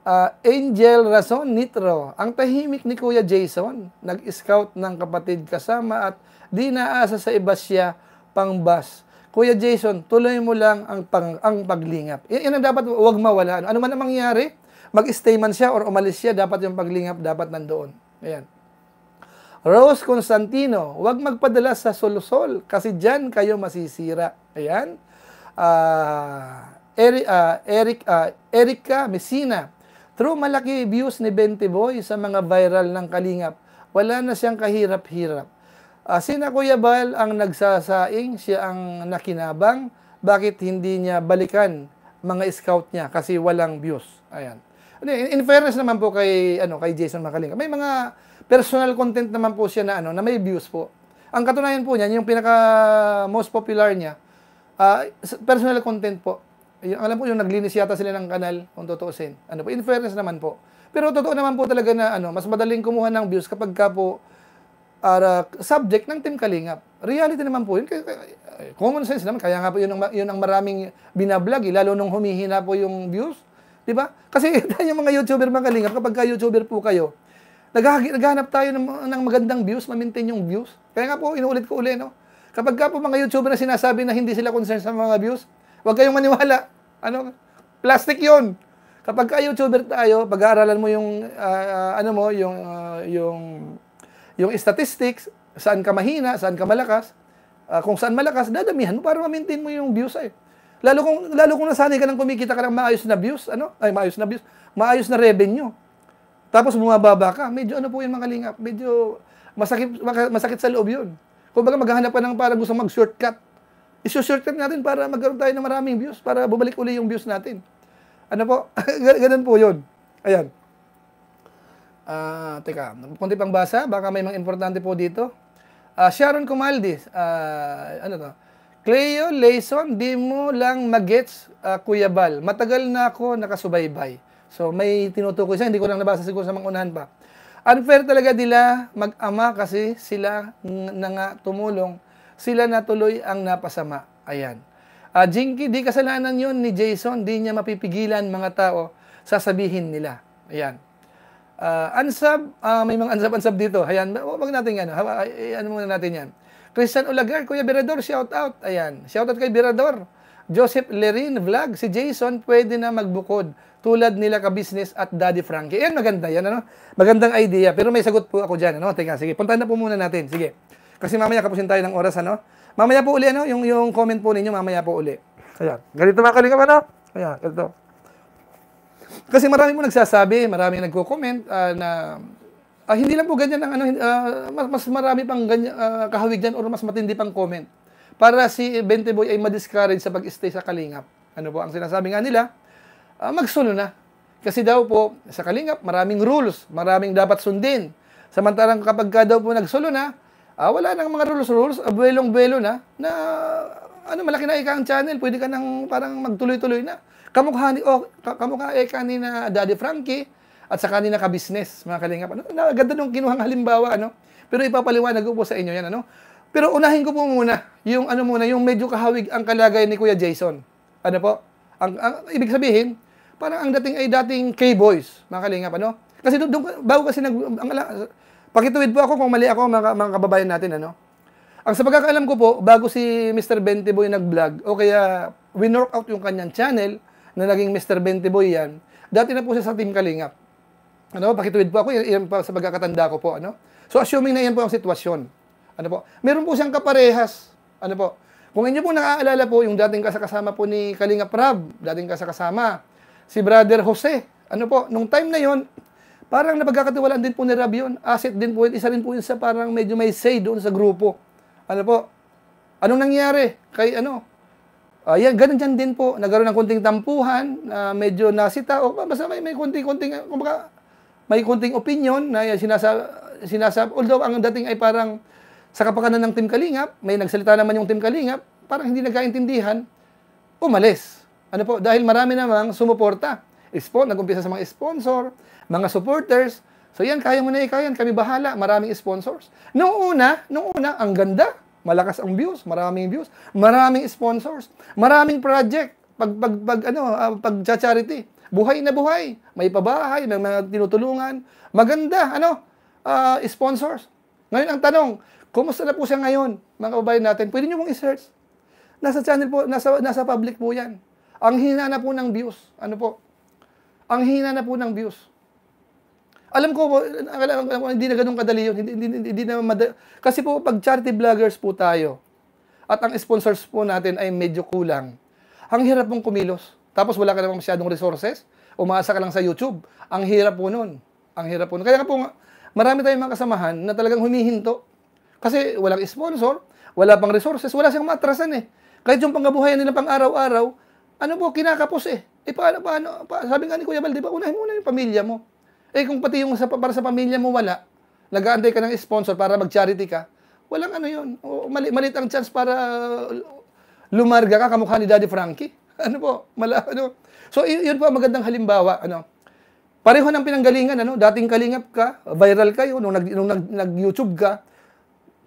Uh, Angel Rason Nitro, ang tahimik ni Kuya Jason, nag-scout ng kapatid kasama at di naasa sa iba siya pang bus. Kuya Jason, tuloy mo lang ang, pang, ang paglingap. Yan ang dapat huwag mawala. Ano man ang mangyari, mag-stay man siya or umalis siya, dapat yung paglingap dapat nandoon. Ayan. Rose Constantino, huwag magpadala sa solusol kasi diyan kayo masisira. Ayan. Uh, Eric, uh, ah, Eric, uh, Erica Messina, True, malaki views ni Bente Boy sa mga viral ng Kalingap. Wala na siyang kahirap-hirap. Uh, sina Kuya Bal ang nagsasaing, siya ang nakinabang. Bakit hindi niya balikan mga scout niya kasi walang views? Ayan. In fairness naman po kay, ano, kay Jason Makalinga, may mga personal content naman po siya na, ano, na may views po. Ang katunayan po niyan, yung pinaka most popular niya, uh, personal content po. Yung, alam po yung naglinis yata sila ng kanal, kung tutuusin. Ano po, in fairness naman po. Pero totoo naman po talaga na ano, mas madaling kumuha ng views kapag ka po uh, subject ng Team Kalingap. Reality naman po yun. Kaya, common sense naman. Kaya nga po yun ang, yun ang maraming binablog. lalo nung humihina po yung views. Di ba? Kasi yung mga YouTuber mga kalingap, kapag ka YouTuber po kayo, naghahanap tayo ng, ng magandang views, ma-maintain yung views. Kaya nga po, inuulit ko uli, no? Kapag ka po mga YouTuber na sinasabi na hindi sila concerned sa mga views, huwag kayong maniwala. Ano? Plastic yon. Kapag ka YouTuber tayo, pag-aaralan mo yung, uh, ano mo, yung, uh, yung, yung statistics, saan ka mahina, saan ka malakas, uh, kung saan malakas, dadamihan mo para ma-maintain mo yung views ay. Eh. Lalo kung lalo kung nasanay ka nang kumikita ka ng maayos na views, ano? Ay maayos na views, maayos na revenue. Tapos bumababa ka, medyo ano po 'yun mga kalingap, medyo masakit masakit sa loob 'yun. Kung baga maghahanap ka ng para gusto mag-shortcut. I-shortcut natin para magkaroon tayo ng maraming views para bumalik uli yung views natin. Ano po? Ganun po 'yun. Ayan. Ah, uh, teka, konti pang basa, baka may mga importante po dito. Uh, Sharon Comaldi, uh, ah, ano to? Cleo Layson, di mo lang magets uh, Kuya Bal. Matagal na ako nakasubaybay. So may tinutukoy siya, hindi ko lang nabasa siguro sa mga unahan pa. Unfair talaga nila mag-ama kasi sila na nga tumulong. Sila na tuloy ang napasama. Ayan. Uh, Jinky, di kasalanan yon ni Jason. Di niya mapipigilan mga tao. Sasabihin nila. Ayan. Uh, ah, unsub, uh, may mga unsub-unsub dito. Ayan, wag natin ano. Ano muna natin yan. Christian Ulagar, Kuya Birador, shout out. Ayan, shout out kay Birador. Joseph Lerin Vlog, si Jason pwede na magbukod tulad nila ka-business at Daddy Frankie. Yan maganda, yan ano? Magandang idea. Pero may sagot po ako diyan, ano? Teka, sige. Puntahan na po muna natin. Sige. Kasi mamaya kapusin tayo ng oras, ano? Mamaya po uli, ano? Yung, yung comment po ninyo, mamaya po uli. Ayan. Ganito mga kalingap, ano? Ayan, ganito. Kasi marami mo nagsasabi, marami nagko-comment uh, na Uh, hindi lang po ganyan ang ano, uh, mas marami pang ganyan, uh, kahawig dyan or mas matindi pang comment. Para si Boy ay madiscourage sa pag-stay sa Kalingap. Ano po ang sinasabi nga nila? Uh, magsulo na. Kasi daw po, sa Kalingap, maraming rules, maraming dapat sundin. Samantalang kapag ka daw po nagsulo na, uh, wala nang mga rules-rules, abuelong-buelo na, na ano, malaki na ika ang channel, pwede ka nang parang magtuloy-tuloy na. Kamukha ni, oh, kamukha ika ni na Daddy Frankie, at saka nila ka-business, mga kalingap. Ano, ganda nung kinuhang halimbawa, ano? Pero ipapaliwanag ko po sa inyo yan, ano? Pero unahin ko po muna, yung ano muna, yung medyo kahawig ang kalagay ni Kuya Jason. Ano po? Ang, ang ibig sabihin, parang ang dating ay dating K-boys, mga kalingap, ano? Kasi doon, doon bago kasi nag, ang, pakituwid po ako kung mali ako, mga, mga kababayan natin, ano? Ang sa pagkakaalam ko po, bago si Mr. Bentiboy nag-vlog, o kaya winork out yung kanyang channel, na naging Mr. Bentiboy yan, dati na po siya sa Team Kalingap. Ano, pakituwid po ako, yan pa sa pagkakatanda ko po, ano. So assuming na yan po ang sitwasyon. Ano po? Meron po siyang kaparehas. Ano po? Kung inyo po naaalala po yung dating kasakasama po ni Kalinga Prab, dating kasakasama si Brother Jose. Ano po, nung time na yon, parang napagkakatiwalaan din po ni Rab yun. Asset din po yun. Isa rin po yun sa parang medyo may say doon sa grupo. Ano po? Anong nangyari? Kay ano? Ayan, ah, uh, ganun dyan din po. Nagkaroon ng konting tampuhan, uh, medyo nasita, o basta may, may konting-konting, kumbaga, may kunting opinion na sinasab sinasab although ang dating ay parang sa kapakanan ng Team Kalingap, may nagsalita naman yung Team Kalingap, parang hindi nagkaintindihan, umalis. Ano po? Dahil marami namang sumuporta. Spon, nagumpisa sa mga sponsor, mga supporters. So yan, kaya mo na ikayan, eh, kami bahala, maraming sponsors. Noong una, noong una, ang ganda, malakas ang views, maraming views, maraming sponsors, maraming project, pag, pag, pag, ano, uh, pag charity. Buhay na buhay. May pabahay, may mga tinutulungan. Maganda, ano, uh, sponsors. Ngayon ang tanong, kumusta na po siya ngayon, mga kababayan natin? Pwede niyo mong i-search. Nasa channel po, nasa, nasa public po yan. Ang hina na po ng views. Ano po? Ang hina na po ng views. Alam ko, alam, alam, hindi na ganun kadali yun. Hindi, hindi, hindi na madali. Kasi po, pag charity vloggers po tayo, at ang sponsors po natin ay medyo kulang, ang hirap pong kumilos. Tapos wala ka namang masyadong resources, umaasa ka lang sa YouTube. Ang hirap po nun. Ang hirap po nun. Kaya nga po, marami tayong mga kasamahan na talagang humihinto. Kasi walang sponsor, wala pang resources, wala siyang matrasan eh. Kahit yung pangkabuhayan nila pang araw-araw, ano po, kinakapos eh. Eh paano, paano, pa, sabi nga ni Kuya Bal, di ba, unahin muna yung pamilya mo. Eh kung pati yung sa, para sa pamilya mo wala, nag-aantay ka ng sponsor para mag-charity ka, walang ano yun. O, mali, malit ang chance para uh, lumarga ka kamukha ni Daddy Frankie. ano po, mala, ano. So, yun po, magandang halimbawa, ano. Pareho ng pinanggalingan, ano. Dating kalingap ka, viral kayo, nung, nag, nung nag, nag-YouTube ka,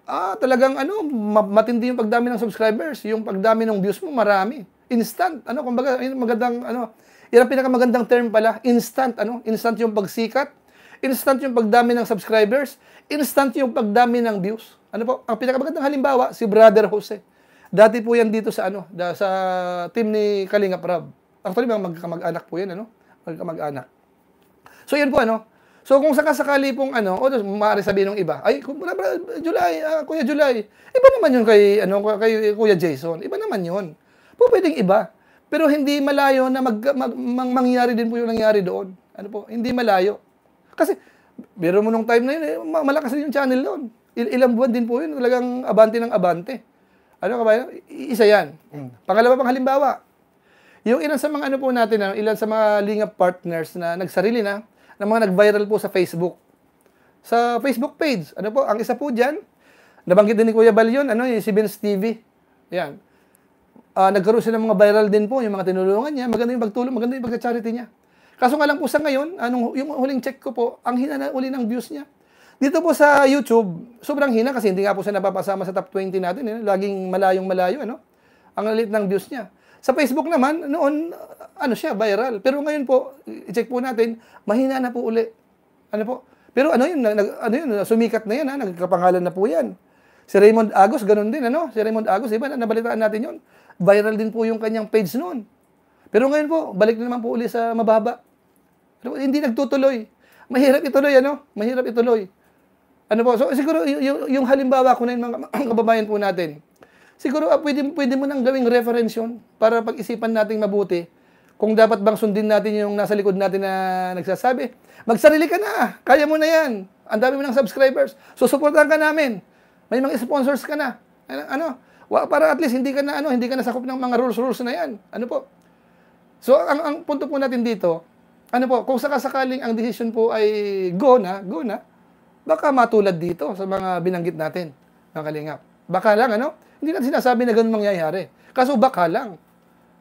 ah, talagang, ano, matindi yung pagdami ng subscribers, yung pagdami ng views mo, marami. Instant, ano, kumbaga, yun, magandang, ano, yan ang pinakamagandang term pala, instant, ano, instant yung pagsikat, instant yung pagdami ng subscribers, instant yung pagdami ng views. Ano po, ang pinakamagandang halimbawa, si Brother Jose. Dati po yan dito sa ano, da, sa team ni Kalinga Prab. Actually, mga magkamag-anak po yan, ano? Magkamag-anak. So, yan po, ano? So, kung sakasakali pong ano, o maaari sabihin ng iba, ay, Kuya July, uh, Kuya July, iba naman yun kay, ano, kay Kuya Jason. Iba naman yun. Po, pwedeng iba. Pero hindi malayo na mag, mag, mag, mangyari din po yung nangyari doon. Ano po, hindi malayo. Kasi, biro mo nung time na yun, eh, malakas din yung channel noon. Il ilang buwan din po yun, talagang abante ng abante. Ano ka ba? Isa yan. Mm. Pangalawa pang halimbawa, yung ilan sa mga ano po natin, ano, ilan sa mga lingap partners na nagsarili na, na mga nag-viral po sa Facebook. Sa Facebook page, ano po, ang isa po dyan, nabanggit din ni Kuya Bal yun, ano, si Vince TV. Yan. Uh, nagkaroon sila ng mga viral din po, yung mga tinulungan niya, maganda yung pagtulong, maganda yung pagka charity niya. Kaso nga lang po sa ngayon, anong, yung huling check ko po, ang hinana uli ng views niya, dito po sa YouTube, sobrang hina kasi hindi nga po siya napapasama sa top 20 natin. Eh. Laging malayong malayo, ano? Ang lalit ng views niya. Sa Facebook naman, noon, ano siya, viral. Pero ngayon po, i-check po natin, mahina na po uli. Ano po? Pero ano yun, nag, ano yun, sumikat na yan, ha? nagkapangalan na po yan. Si Raymond Agos, ganun din, ano? Si Raymond Agos, iba, nabalitaan natin yun. Viral din po yung kanyang page noon. Pero ngayon po, balik na naman po uli sa mababa. Pero ano hindi nagtutuloy. Mahirap ituloy, ano? Mahirap ituloy. Ano po? So, siguro, yung, yung halimbawa ko na yun, mga kababayan po natin, siguro, ah, pwede, pwede mo nang gawing reference yun para pag-isipan natin mabuti kung dapat bang sundin natin yung nasa likod natin na nagsasabi. Magsarili ka na. Kaya mo na yan. Ang dami mo ng subscribers. So, Susuportahan ka namin. May mga sponsors ka na. Ano? ano? Para at least hindi ka na ano, hindi ka na sakop ng mga rules rules na yan. Ano po? So ang, ang punto po natin dito, ano po, kung sakasakaling ang decision po ay go na, go na, baka matulad dito sa mga binanggit natin, mga kalingap. Baka lang, ano? Hindi natin sinasabi na ganun mangyayari. Kaso baka lang.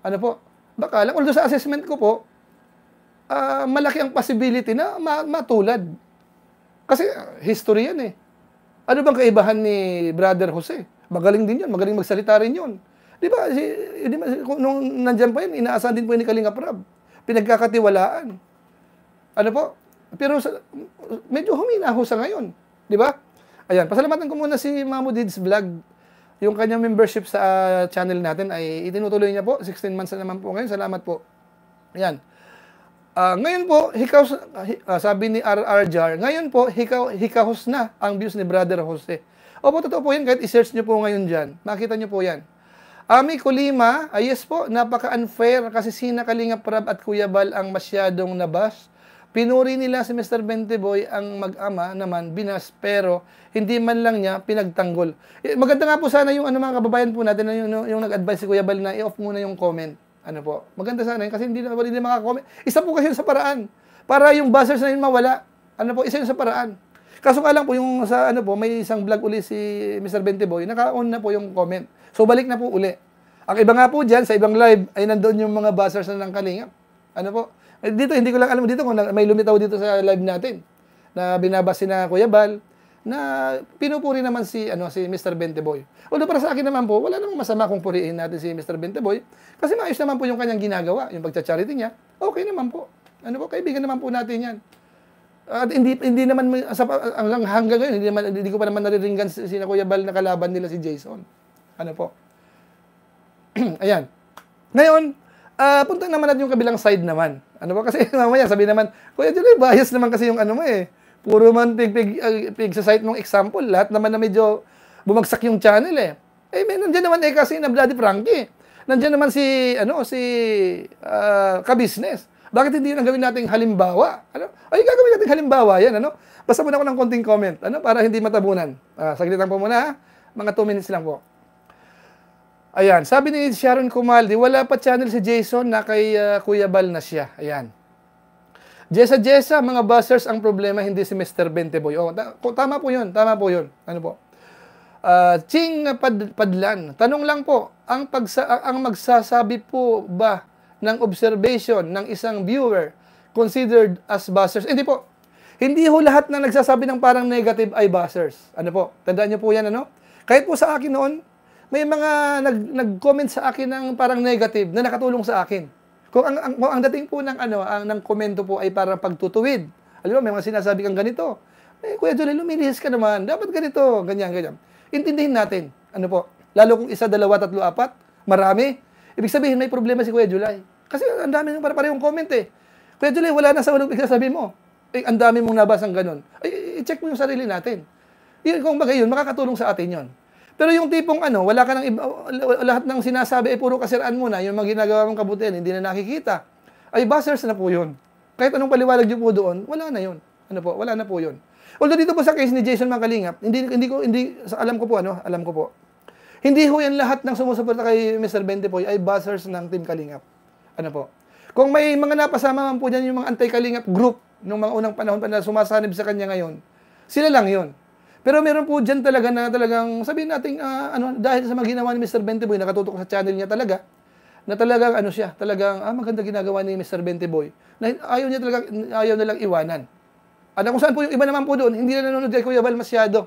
Ano po? Baka lang. Although sa assessment ko po, uh, malaki ang possibility na ma- matulad. Kasi uh, history yan eh. Ano bang kaibahan ni Brother Jose? Magaling din yun. Magaling magsalita rin yun. Di ba? Si, eh, di ba nung nandyan pa yun, inaasahan din po yun ni Kalingap Rab. Pinagkakatiwalaan. Ano po? Pero sa, medyo humina ho sa ngayon. Di ba? Ayan, pasalamatan ko muna si Mamo Dids Vlog. Yung kanyang membership sa uh, channel natin ay itinutuloy niya po. 16 months na naman po ngayon. Salamat po. Ayan. Uh, ngayon po, hikaw, uh, sabi ni RR Jar, ngayon po, hikaw, hikahos na ang views ni Brother Jose. Opo, totoo po yan. Kahit isearch niyo po ngayon dyan, makita niyo po yan. Ami Kulima, ay yes po, napaka-unfair kasi sina Kalinga Prab at Kuya Bal ang masyadong nabas Pinuri nila si Mr. Benteboy ang mag-ama naman, Binas, pero hindi man lang niya pinagtanggol. Eh, maganda nga po sana yung ano, mga kababayan po natin, yung, yung, yung nag-advise si Kuya Bal na i-off muna yung comment. Ano po? Maganda sana yun kasi hindi na hindi makakomment. Isa po kasi yun sa paraan. Para yung buzzers na yun mawala. Ano po? Isa yun sa paraan. Kaso nga lang po yung sa ano po, may isang vlog uli si Mr. Benteboy, naka-on na po yung comment. So balik na po uli. Ang iba nga po dyan, sa ibang live, ay nandoon yung mga buzzers na ng kalinga. Ano po? Eh, dito, hindi ko lang alam dito kung may lumitaw dito sa live natin na binabasa na Kuya Bal na pinupuri naman si ano si Mr. Benteboy. Although para sa akin naman po, wala namang masama kung purihin natin si Mr. Benteboy kasi maayos naman po yung kanyang ginagawa, yung pagcha-charity niya. Okay naman po. Ano po, kaibigan naman po natin 'yan. At hindi hindi naman sa hanggang, hanggang ngayon hindi naman hindi ko pa naman nariringan si, si Kuya Bal na kalaban nila si Jason. Ano po? Ayan. Ngayon, uh, punta naman natin yung kabilang side naman. Ano ba kasi mamaya sabi naman, Kuya Julie, bias naman kasi yung ano mo eh. Puro man pig, pig, uh, pig sa site mong example, lahat naman na medyo bumagsak yung channel eh. Eh, may, nandiyan naman eh kasi na Bloody Frankie. Nandiyan naman si, ano, si uh, ah, Kabisnes. Bakit hindi na gawin nating halimbawa? Ano? Ay, gagawin natin halimbawa yan, ano? Basta muna ako ng konting comment, ano? Para hindi matabunan. Uh, saglit lang po muna, ha? Mga 2 minutes lang po. Ayan, sabi ni Sharon Kumaldi, wala pa channel si Jason na kay uh, Kuya Bal na siya. Ayan. Jessa Jessa, mga buzzers ang problema, hindi si Mr. Benteboy. Oh, ta- tama po yun, tama po yun. Ano po? Uh, Ching Pad- Padlan, tanong lang po, ang, pagsa- ang magsasabi po ba ng observation ng isang viewer considered as buzzers? Hindi eh, po. Hindi ho lahat na nagsasabi ng parang negative ay buzzers. Ano po? Tandaan niyo po yan, ano? Kahit po sa akin noon, may mga nag, nag-comment sa akin ng parang negative na nakatulong sa akin. Kung ang, ang, ang dating po ng, ano, ang, ng komento po ay parang pagtutuwid. Alam mo, may mga sinasabi kang ganito. Eh, Kuya Jolie, lumilihis ka naman. Dapat ganito, ganyan, ganyan. Intindihin natin. Ano po? Lalo kung isa, dalawa, tatlo, apat, marami. Ibig sabihin, may problema si Kuya July. Kasi ang dami ng para parehong comment eh. Kuya July, wala na sa walang pinagsasabi mo. Eh, ang dami mong nabasang ganun. Ay, i-check mo yung sarili natin. Yun, kung bagay yun, makakatulong sa atin yun. Pero yung tipong ano, wala ka ng iba, lahat ng sinasabi ay puro kasiraan mo na, yung mga ginagawa mong kabutihan, hindi na nakikita. Ay, buzzers na po yun. Kahit anong paliwalag niyo po doon, wala na yun. Ano po, wala na po yun. Although dito po sa case ni Jason Makalingap, hindi, hindi ko, hindi, alam ko po ano, alam ko po. Hindi ho yan lahat ng sumusuporta kay Mr. Bentepoy ay buzzers ng Team Kalingap. Ano po? Kung may mga napasama man po dyan yung mga anti-Kalingap group nung mga unang panahon pa na sumasanib sa kanya ngayon, sila lang yon pero meron po dyan talaga na talagang, sabihin natin, uh, ano, dahil sa mga ginawa ni Mr. Benteboy, nakatutok sa channel niya talaga, na talagang ano siya, talagang ah, maganda ginagawa ni Mr. Benteboy. Na ayaw niya talaga, ayaw nilang iwanan. At kung saan po yung iba naman po doon, hindi na nanonood kay Kuya Bal masyado.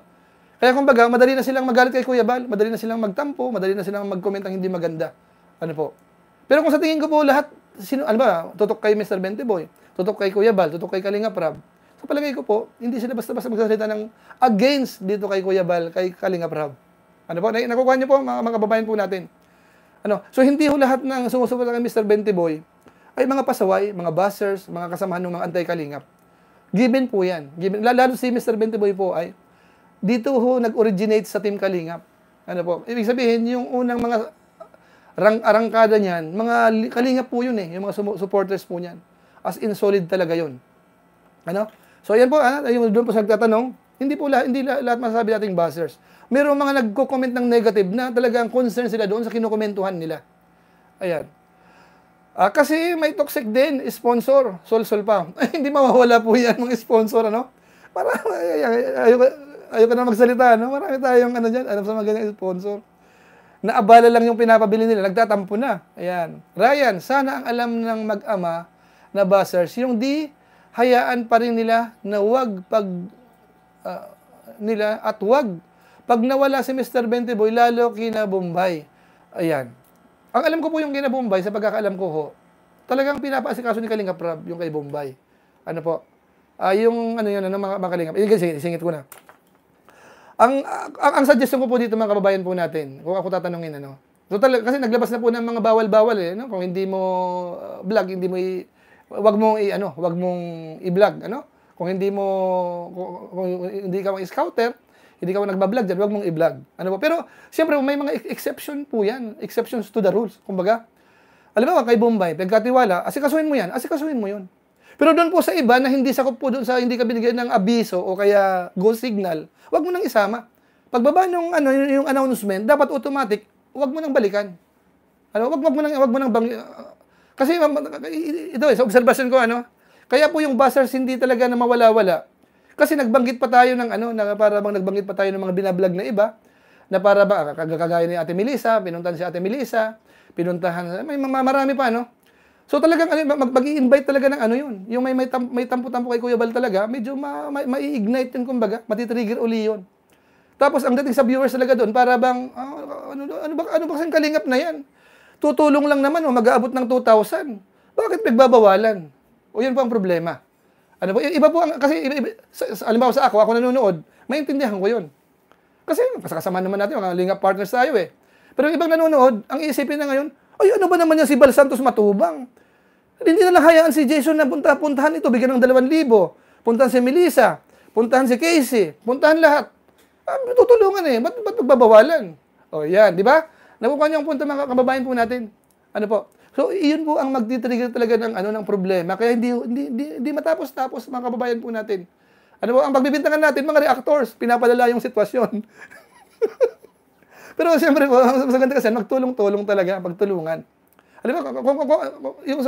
Kaya kumbaga, madali na silang magalit kay Kuya Bal, madali na silang magtampo, madali na silang mag-comment ang hindi maganda. Ano po. Pero kung sa tingin ko po lahat, sino, ano ba, tutok kay Mr. Benteboy, tutok kay Kuya Bal, tutok kay Kalinga Prab, palagay ko po, hindi sila basta-basta magsasalita ng against dito kay Kuya Bal, kay Kalinga Prab. Ano po, nakukuha niyo po mga, mga kababayan po natin. Ano, so hindi ho lahat ng sumusuporta kay Mr. Bentiboy ay mga pasaway, mga buzzers, mga kasamahan ng mga anti-kalingap. Given po yan. Given, lalo si Mr. Bentiboy po ay dito ho nag-originate sa Team Kalingap. Ano po, ibig sabihin yung unang mga rang arangkada niyan, mga kalingap po yun eh, yung mga supporters po niyan. As in solid talaga yun. Ano? So ayan po, ah, yung doon po sa nagtatanong, hindi po lahat, hindi lahat, lahat masasabi nating buzzers. Merong mga nagko-comment ng negative na talaga ang concern sila doon sa kinokomentuhan nila. Ayan. Ah, kasi may toxic din, sponsor, sol-sol pa. Ay, hindi mawawala po yan mga sponsor, ano? Para, ay, ay, ayoko, ayoko na magsalita, ano? Marami tayong, ano dyan, alam sa mga ganyang sponsor. Naabala lang yung pinapabili nila, nagtatampo na. Ayan. Ryan, sana ang alam ng mag-ama na buzzers, yung di hayaan pa rin nila na wag pag uh, nila at wag pag nawala si Mr. Benteboy lalo kina Bombay. Ayan. Ang alam ko po yung kina Bombay sa pagkakaalam ko ho. Talagang pinapaasikaso ni Kalinga Prab yung kay Bombay. Ano po? Uh, yung ano yun, ano mga, mga Kalinga. Sige, singit, singit ko na. Ang, ang, ang suggestion ko po dito mga kababayan po natin, kung ako tatanungin ano, So talaga kasi naglabas na po ng mga bawal-bawal eh, no? Kung hindi mo uh, vlog, hindi mo i- wag mong i ano, wag mong i-vlog, ano? Kung hindi mo kung, kung hindi ka scouter, hindi ka nagba-vlog diyan, wag mong i-vlog. Ano po? Pero siyempre may mga exception po 'yan, exceptions to the rules. Kumbaga, alam mo kay Bombay, pagkatiwala, asikasuhin mo 'yan, asikasuhin mo 'yun. Pero doon po sa iba na hindi sakop po doon sa hindi ka binigyan ng abiso o kaya go signal, wag mo nang isama. Pagbaba nung ano yung announcement, dapat automatic, wag mo nang balikan. Ano, wag, wag mo nang wag mo nang bang, uh, kasi um, ito, sa observation ko, ano, kaya po yung buzzers hindi talaga na mawala-wala. Kasi nagbanggit pa tayo ng ano, na para bang nagbanggit pa tayo ng mga binablog na iba, na para ba, ah, kagaya ni Ate Melissa, pinuntahan si Ate Melissa, pinuntahan, may marami pa, ano? So talagang ano, mag invite talaga ng ano yun. Yung may, may, tam, may tampo-tampo kay Kuya Bal talaga, medyo ma, ma, ma-ignite yun kumbaga, matitrigger uli yun. Tapos ang dating sa viewers talaga doon, para bang, oh, ano, ano, ba, ano ba kalingap na yan? tutulong lang naman, mag-aabot ng 2,000. Bakit pagbabawalan? O yun po ang problema. Ano po? Iba po ang, kasi, iba, iba, sa, sa, alimbawa sa ako, ako nanonood, maintindihan ko yun. Kasi, kasama naman natin, mga lingap partners tayo eh. Pero ibang nanonood, ang iisipin na ngayon, ay ano ba naman yan si Bal Santos matubang? Hindi na lang hayaan si Jason na punta-puntahan ito, bigyan ng 2,000. Puntahan si Melissa, puntahan si Casey, puntahan lahat. Ah, tutulungan eh, ba't, ba't magbabawalan? O yan, di ba? Nakukuha niyo ang punto mga kababayan po natin. Ano po? So, iyon po ang magdi-trigger talaga ng ano ng problema. Kaya hindi hindi, hindi, hindi matapos-tapos mga kababayan po natin. Ano po ang pagbibintangan natin mga reactors, pinapadala yung sitwasyon. Pero siyempre po, ang maganda kasi magtulong-tulong talaga, pagtulungan. Alam mo, kung, kung, kung, yung,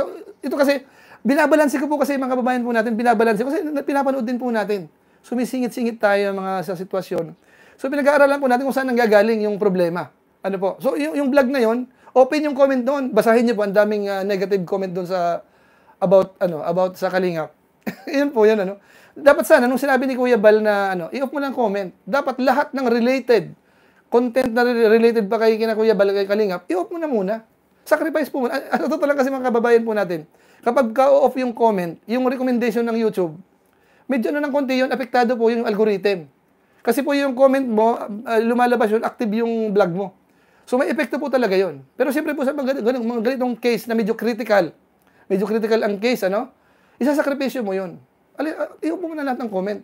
ito kasi, binabalanse ko po kasi mga kababayan po natin, binabalansi kasi pinapanood din po natin. Sumisingit-singit tayo mga sa sitwasyon. So pinag-aaralan po natin kung saan nanggagaling yung problema ano po. So, yung, yung vlog na yon open yung comment doon. Basahin niyo po, ang daming uh, negative comment doon sa, about, ano, about sa Kalingap. yun po, yun, ano. Dapat sana, nung sinabi ni Kuya Bal na, ano, i-off mo lang comment, dapat lahat ng related, content na related pa kay kina Kuya Bal, kay Kalingap, i-off mo na muna. Sacrifice po muna. Ano ah, ah, to talaga kasi mga kababayan po natin, kapag ka-off yung comment, yung recommendation ng YouTube, medyo na ng konti yun, apektado po yung algorithm. Kasi po yung comment mo, uh, lumalabas yun, active yung vlog mo. So may epekto po talaga yon. Pero siyempre po sa mga, ganun, mga ganitong case na medyo critical, medyo critical ang case, ano, isasakripisyo mo 'yon. Ali, ah, iupo mo na lahat ng comment.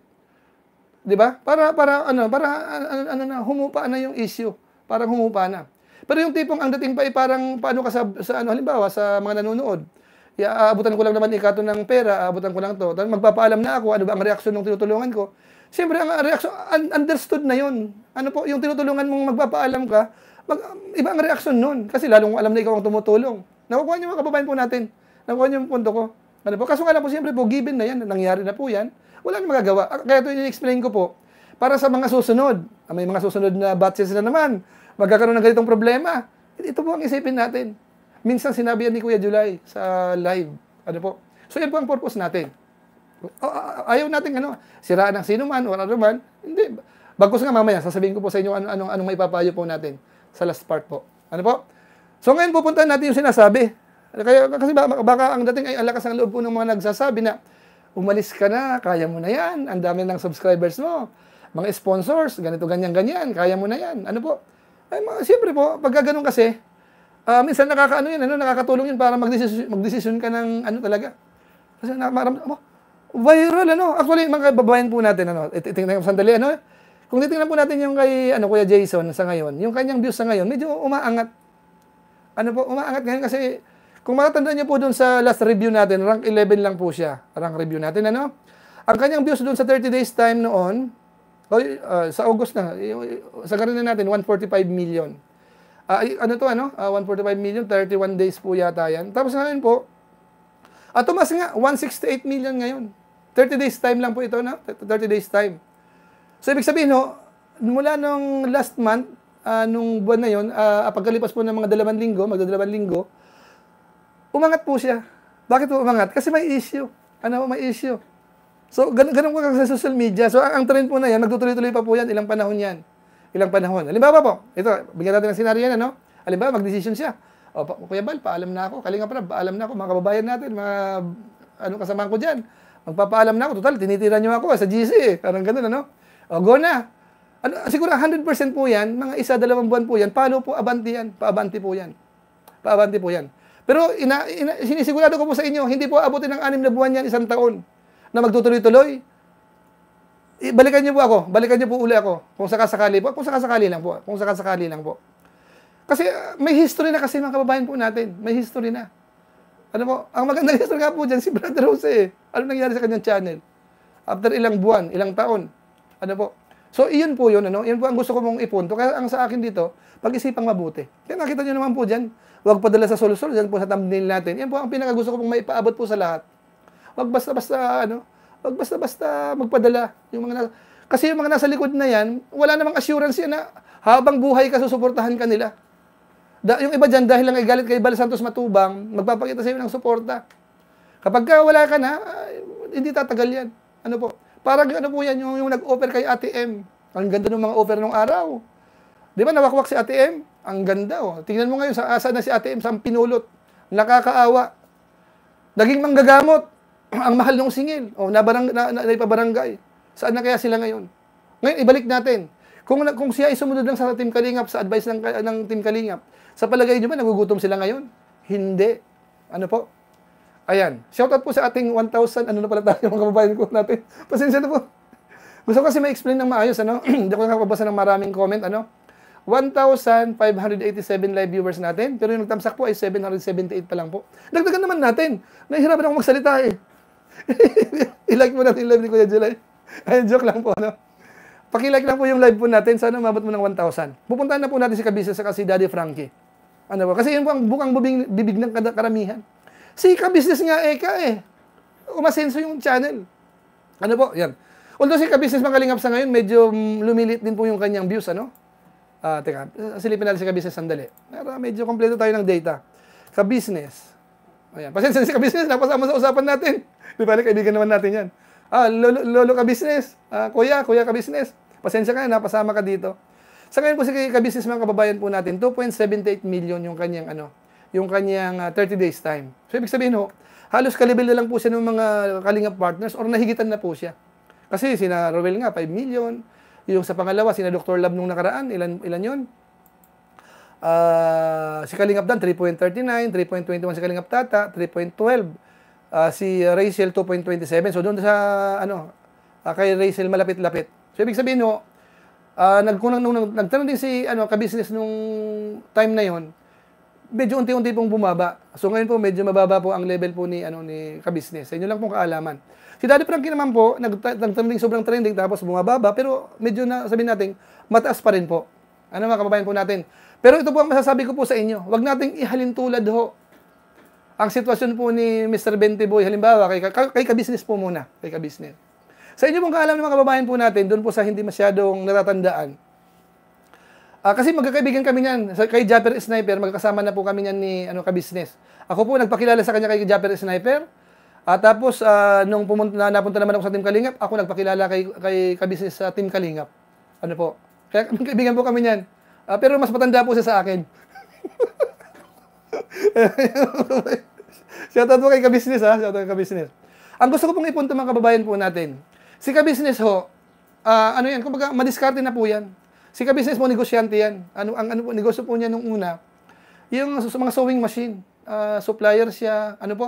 'Di ba? Para para ano, para ah, ano, ano na humupa na yung issue. Parang humupa na. Pero yung tipong ang dating pa ay parang paano ka sa, sa ano halimbawa sa mga nanonood. Ya, aabutan ko lang naman ikato ng pera, aabutan ko lang to. Tapos magpapaalam na ako ano ba ang reaksyon ng tinutulungan ko. Siyempre ang reaksyon understood na 'yon. Ano po, yung tinutulungan mong magpapaalam ka, Mag, iba ang reaction nun. Kasi lalong alam na ikaw ang tumutulong. Nakukuha niyo mga kababayan po natin. Nakukuha niyo yung punto ko. Ano po? Kaso nga lang po, siyempre po, given na yan, nangyari na po yan, wala nang magagawa. Ah, kaya ito i-explain ko po, para sa mga susunod, ah, may mga susunod na batches na naman, magkakaroon ng ganitong problema. Ito po ang isipin natin. Minsan sinabi yan ni Kuya July sa live. Ano po? So yan po ang purpose natin. Ayaw natin ano, siraan ng sino man o ano man. Hindi. Bagkus nga mamaya, sasabihin ko po sa inyo anong, anong, anong maipapayo po natin sa last part po. Ano po? So ngayon pupunta natin yung sinasabi. Ano, kaya, kasi baka, baka ang dating ay alakas ang loob po ng mga nagsasabi na umalis ka na, kaya mo na yan, ang dami ng subscribers mo, mga sponsors, ganito, ganyan, ganyan, kaya mo na yan. Ano po? Ay, mga, siyempre po, pagka ganun kasi, uh, minsan nakakaano yan, ano, nakakatulong yun para mag-decision ka ng ano talaga. Kasi nakaramdam, oh, viral ano. Actually, mga babayan po natin, ano, tingnan ko sandali, ano, kung titingnan po natin yung kay ano, Kuya Jason sa ngayon, yung kanyang views sa ngayon, medyo umaangat. Ano po, umaangat ngayon kasi kung matatandaan niyo po doon sa last review natin, rank 11 lang po siya. Rank review natin, ano? Ang kanyang views doon sa 30 days time noon, uh, sa August na, sa na natin, 145 million. Uh, ano to, ano? Uh, ah, 145 million, 31 days po yata yan. Tapos ngayon po, at uh, tumas nga, 168 million ngayon. 30 days time lang po ito, no? 30 days time. So, ibig sabihin, no, mula nung last month, uh, nung buwan na yon, uh, ah, pagkalipas po ng mga dalawang linggo, magdadalawang linggo, umangat po siya. Bakit po umangat? Kasi may issue. Ano, may issue. So, gan ganun ko sa social media. So, ang, ang trend po na yan, magtutuloy-tuloy pa po yan, ilang panahon yan. Ilang panahon. Halimbawa po, ito, bigyan natin ng senaryo yan, ano? Halimbawa, mag-decision siya. O, pa, Kuya Bal, paalam na ako. Kalinga pa na, paalam na ako. Mga kababayan natin, mga ano, kasamahan ko dyan. Magpapaalam na ako. Total, tinitira niyo ako sa GC eh. Parang ganun, ano? O, oh, go na. Ano, siguro 100% po yan, mga isa, dalawang buwan po yan, palo po, abanti yan, paabanti po yan. Paabanti po yan. Pero ina, ina, sinisigurado ko po sa inyo, hindi po abutin ng anim na buwan yan, isang taon, na magtutuloy-tuloy. Balikan niyo po ako, balikan niyo po uli ako, kung sakasakali po, kung sakasakali lang po, kung sakasakali lang po. Kasi uh, may history na kasi mga kababayan po natin, may history na. Ano po, ang magandang history nga po dyan, si Brother Jose, eh. ano nangyari sa kanyang channel? After ilang buwan, ilang taon, ano po? So, iyon po yun. Ano? Yan po ang gusto ko mong ipunto. Kaya ang sa akin dito, pag-isipang mabuti. Kaya nakita nyo naman po dyan, huwag padala sa sol-sol. Dyan po sa thumbnail natin. Yan po ang pinakagusto ko pong maipaabot po sa lahat. Huwag basta-basta, ano, huwag basta-basta magpadala. Yung mga na, kasi yung mga nasa likod na yan, wala namang assurance yan na habang buhay ka, susuportahan ka nila. Da, yung iba dyan, dahil lang ay galit kay Bal Santos Matubang, magpapakita sa iyo ng suporta. Kapag ka wala ka na, hindi tatagal yan. Ano po? Parang ano po yan, yung, yung nag-offer kay Ate M. Ang ganda ng mga offer nung araw. Di ba nawakwak si Ate M? Ang ganda oh. Tingnan mo ngayon, sa asa na si Ate M, saan pinulot. Nakakaawa. Naging manggagamot. ang mahal ng singil. O, oh, nabarang, na, na, naipabarangay. Saan na kaya sila ngayon? Ngayon, ibalik natin. Kung, kung siya ay sumunod lang sa Team Kalingap, sa advice ng, ng Team Kalingap, sa palagay niyo ba, nagugutom sila ngayon? Hindi. Ano po? Ayan. Shoutout po sa ating 1,000, ano na pala tayo mga kababayan ko natin. Pasensya na po. Gusto ko kasi ma-explain ng maayos, ano? Hindi ko na nakakabasa ng maraming comment, ano? 1,587 live viewers natin, pero yung nagtamsak po ay 778 pa lang po. Dagdagan naman natin. Nahihirapan ako magsalita eh. I-like mo natin yung live ni Kuya July. Ay, joke lang po, ano? Pakilike lang po yung live po natin. Sana umabot mo ng 1,000. Pupuntahan na po natin si Kabisa sa si Daddy Frankie. Ano po? Kasi yun po ang bukang bubing, bibig ng karamihan. Si Kabusiness nga Eka eh, eh. Umasenso yung channel. Ano po? Yan. Although si Kabusiness Magalingap sa ngayon, medyo mm, lumilit din po yung kanyang views, ano? Ah, uh, teka, silipin natin si Kabusiness sandali. Pero medyo kompleto tayo ng data. Kabusiness. Ayan. Pasensya na si Kabusiness, napasama sa usapan natin. Di ba, kaibigan naman natin yan. Ah, lolo, lolo Kabusiness. Ah, kuya, kuya Kabusiness. Pasensya ka na, napasama ka dito. Sa ngayon po si Kabusiness mga kababayan po natin, 2.78 million yung kanyang ano, yung kanyang uh, ah, 30 days time. So, ibig sabihin ho, halos kalibil na lang po siya ng mga kalingap partners or nahigitan na po siya. Kasi sina Roel nga, 5 million. Yung sa pangalawa, sina Dr. Lab nung nakaraan, ilan, ilan yon? Uh, ah, si Kalingap Dan, 3.39, 3.21 si Kalingap Tata, 3.12. Uh, ah, si Rachel, 2.27. So, doon sa, ano, uh, kay Rachel, malapit-lapit. So, ibig sabihin ho, uh, nagkunang nung, nagtanong din si, ano, kabusiness nung time na yon medyo unti-unti pong bumaba. So ngayon po medyo mababa po ang level po ni ano ni ka-business. Sa inyo lang pong kaalaman. Si Daddy Frankie naman po, nag nagtrending sobrang trending tapos bumababa pero medyo na sabihin natin mataas pa rin po. Ano mga kababayan po natin. Pero ito po ang masasabi ko po sa inyo. Huwag nating ihalin tulad ho ang sitwasyon po ni Mr. Bentiboy halimbawa kay kay ka-business po muna, kay ka-business. Sa inyo pong kaalaman mga kababayan po natin, doon po sa hindi masyadong natatandaan, Uh, kasi magkakaibigan kami niyan. kay Japper Sniper, magkasama na po kami niyan ni ano, ka-business. Ako po, nagpakilala sa kanya kay Japper Sniper. At uh, tapos, uh, nung pumunta, na, napunta naman ako sa Team Kalingap, ako nagpakilala kay, kay ka-business sa Team Kalingap. Ano po. Kaya magkaibigan po kami niyan. Uh, pero mas matanda po siya sa akin. Shoutout po kay ka-business ha. Shoutout kay ka-business. Ang gusto ko pong ipunto mga kababayan po natin, si ka-business ho, uh, ano yan, kumbaga, madiskarte na po yan Si ka-business mo, negosyante yan. Ano, ang ano, negosyo po niya nung una, yung mga sewing machine, uh, supplier siya, ano po.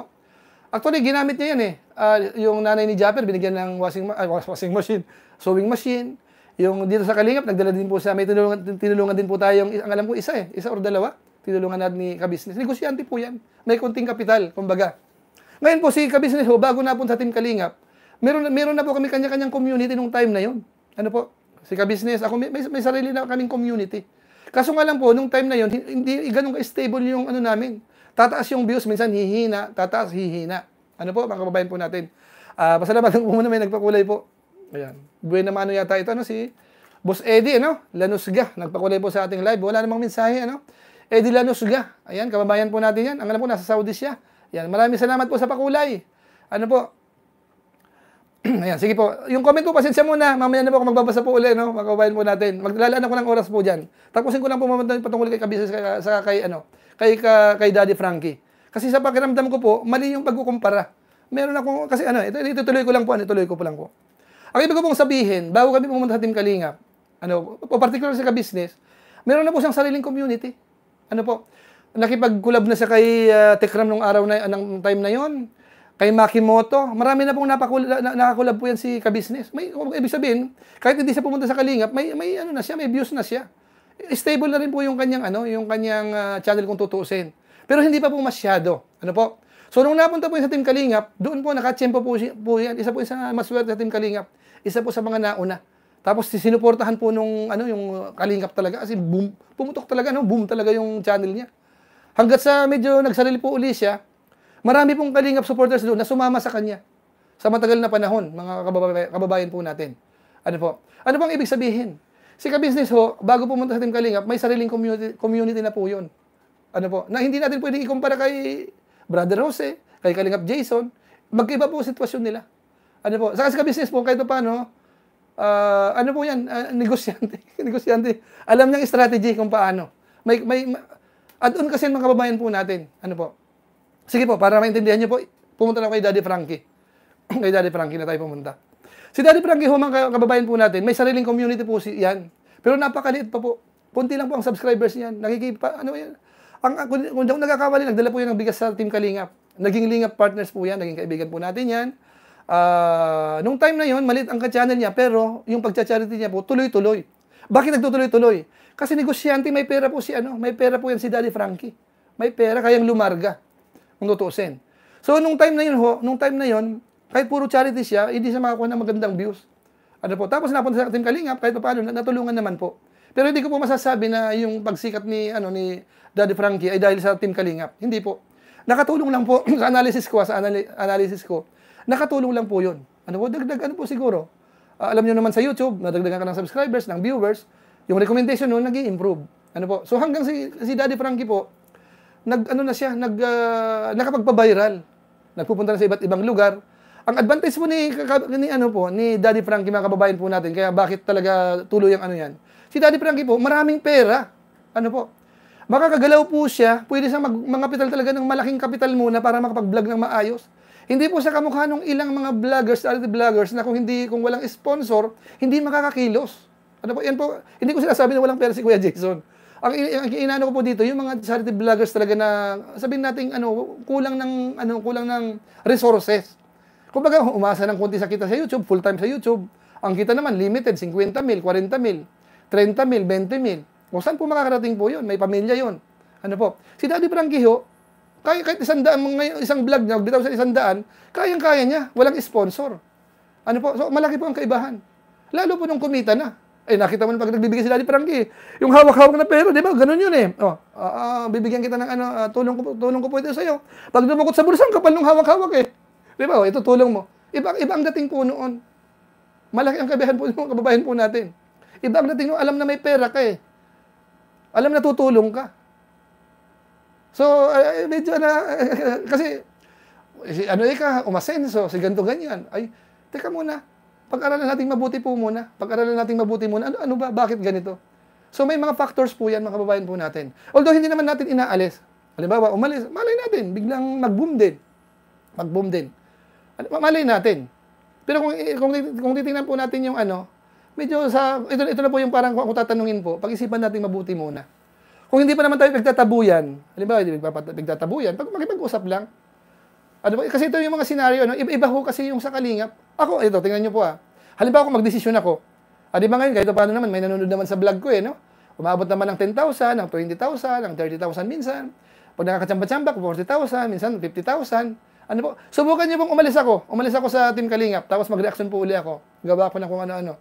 Actually, ginamit niya yan eh. Uh, yung nanay ni Japper, binigyan ng washing, ma- uh, washing machine, sewing machine. Yung dito sa Kalingap, nagdala din po siya. May tinulungan, tinulungan din po tayong, ang alam ko, isa eh. Isa or dalawa. Tinulungan natin ni ka-business. Negosyante po yan. May konting kapital, kumbaga. Ngayon po, si ka-business ho, bago po sa Team Kalingap, meron, meron na po kami kanya-kanyang community nung time na yon. Ano po? si ka-business, ako may, may sarili na kaming community. Kaso nga lang po, nung time na yon hindi ganun ka-stable yung ano namin. Tataas yung views, minsan hihina, tataas, hihina. Ano po, mga kababayan po natin. Uh, pasalamat po muna may nagpakulay po. Ayan. naman mano yata ito, ano, si Boss Eddie, ano, Lanusga. Nagpakulay po sa ating live. Wala namang mensahe, ano. Eddie Lanusga. Ayan, kababayan po natin yan. Ang alam ko, nasa Saudi siya. Ayan, maraming salamat po sa pakulay. Ano po, Ayan, sige po. Yung comment po, pasensya muna. Mamaya na po ako magbabasa po ulit, no? Magkabayan po natin. Maglalaan ako ng oras po dyan. Tapusin ko lang po mamunta patungkol kay Kabisa sa kay, ano, kay, ka, kay Daddy Frankie. Kasi sa pakiramdam ko po, mali yung pagkukumpara. Meron ako, kasi ano, ito, ito tuloy ko lang po, ano, tuloy ko po lang po. Ang ibig ko pong sabihin, bago kami pumunta sa Team Kalinga, ano, po, particular sa ka-business, meron na po siyang sariling community. Ano po, nakipag-collab na siya kay uh, Tekram nung araw na, ah, ng time na yon Kay Makimoto, marami na pong napakula, na, nakakulab po yan si Kabisnes. May, ibig sabihin, kahit hindi siya pumunta sa Kalingap, may, may ano na siya, may views na siya. Stable na rin po yung kanyang, ano, yung kanyang uh, channel kung tutuusin. Pero hindi pa po masyado. Ano po? So, nung napunta po sa Team Kalingap, doon po nakatsempo po, siya, po yan. Isa po sa maswerte sa Team Kalingap. Isa po sa mga nauna. Tapos sinuportahan po nung ano yung Kalingap talaga kasi boom, pumutok talaga no, boom talaga yung channel niya. Hangga't sa medyo nagsarili po uli siya, Marami pong kalingap supporters doon na sumama sa kanya sa matagal na panahon, mga kababayan, kababayan po natin. Ano po? Ano pang ibig sabihin? Si Kabusiness ho, bago pumunta sa Team Kalingap, may sariling community, community na po yun. Ano po? Na hindi natin pwedeng ikumpara kay Brother Jose, kay Kalingap Jason. Magkaiba po sitwasyon nila. Ano po? Saka si Kabusiness po, kahit paano, uh, ano po yan, uh, negosyante. negosyante. Alam niyang strategy kung paano. May, may, at doon kasi mga kababayan po natin. Ano po? Sige po, para maintindihan niyo po, pumunta na kay Daddy Frankie. kay Daddy Frankie na tayo pumunta. Si Daddy Frankie ho, mga kababayan po natin, may sariling community po si yan. Pero napakaliit pa po. Kunti lang po ang subscribers niyan. Nakikip ano yan? Ang, kung, kung, kung nagkakamali, nagdala po yan ng bigas sa Team Kalingap. Naging lingap partners po yan, naging kaibigan po natin yan. Uh, nung time na yon malit ang ka-channel niya, pero yung pagcha-charity niya po, tuloy-tuloy. Bakit nagtutuloy-tuloy? Kasi negosyante, may pera po si ano, may pera po yan si Daddy Frankie. May pera, kayang lumarga kung tutuusin. So, nung time na yun ho, nung time na yun, kahit puro charity siya, hindi siya makakuha ng magandang views. Ano po? Tapos napunta sa Team Kalingap, kahit paano, natulungan naman po. Pero hindi ko po masasabi na yung pagsikat ni, ano, ni Daddy Frankie ay dahil sa Team Kalingap. Hindi po. Nakatulong lang po sa analysis ko, sa anali- analysis ko. Nakatulong lang po yun. Ano po? Dagdag, ano po siguro? Uh, alam niyo naman sa YouTube, nadagdagan ka ng subscribers, ng viewers, yung recommendation noon nag improve Ano po? So hanggang si, si Daddy Frankie po, nag ano na siya, nag uh, nakapagpa-viral. Nagpupunta na sa iba't ibang lugar. Ang advantage mo ni, ni ano po, ni Daddy Frankie mga kababayan po natin, kaya bakit talaga tuloy ang ano yan. Si Daddy Frankie po, maraming pera. Ano po? Makakagalaw po siya, pwede siya mag, kapital talaga ng malaking kapital muna para makapag-vlog ng maayos. Hindi po sa kamukha ng ilang mga vloggers, reality vloggers na kung hindi kung walang sponsor, hindi makakakilos. Ano po, yan po, hindi ko sinasabi na walang pera si Kuya Jason. Ang, ang inaano ko po dito, yung mga charity vloggers talaga na sabihin natin ano, kulang ng ano, kulang ng resources. Kumbaga, umasa ng konti sa kita sa YouTube, full time sa YouTube. Ang kita naman limited 50 mil, 40 mil, 30 mil, 20 mil. O saan po makakarating po 'yon? May pamilya 'yon. Ano po? Si Daddy Frankie ho, kahit, kahit isang daan, mga isang vlog niya, bitaw sa isang daan, kayang-kaya niya, walang sponsor. Ano po? So, malaki po ang kaibahan. Lalo po nung kumita na. Eh, nakita mo na pag nagbibigay si Daddy Frankie, yung hawak-hawak na pera, di ba? Ganun yun eh. Oh, uh, uh, bibigyan kita ng ano, uh, tulong, ko, tulong ko po ito sa'yo. Pag dumukot sa bulsa, ang kapal ng hawak-hawak eh. Di ba? Oh, ito tulong mo. Iba, iba ang dating po noon. Malaki ang kabihan po noon, kababayan po natin. Iba ang dating noon, alam na may pera ka eh. Alam na tutulong ka. So, uh, medyo na, uh, kasi, eh, si, ano eh ka, umasenso, si ganito ganyan. Ay, teka muna, pag-aralan natin mabuti po muna. Pag-aralan natin mabuti muna. Ano, ano ba? Bakit ganito? So may mga factors po yan, mga kababayan po natin. Although hindi naman natin inaalis. Halimbawa, umalis, malay natin, biglang mag-boom din. Mag-boom din. Ano, malay natin. Pero kung, kung, kung titingnan po natin yung ano, medyo sa, ito, ito na po yung parang kung tatanungin po, pag-isipan natin mabuti muna. Kung hindi pa naman tayo pagtatabuyan, halimbawa, hindi pagtatabuyan, pag makipag-usap lang, ano Kasi ito yung mga senaryo, ano? Iba-iba ho kasi yung sa kalinga. Ako, ito, tingnan nyo po ha. Ah. Halimbawa, kung magdesisyon ako, ah, di ba ngayon, kahit paano naman, may nanonood naman sa vlog ko eh, no? Umabot naman ng 10,000, ng 20,000, ng 30,000 minsan. Pag nakakatsamba-tsamba, 40,000, minsan 50,000. Ano po? Subukan niyo pong umalis ako. Umalis ako sa Team Kalingap, tapos mag-reaction po uli ako. Gawa ko na kung ano-ano.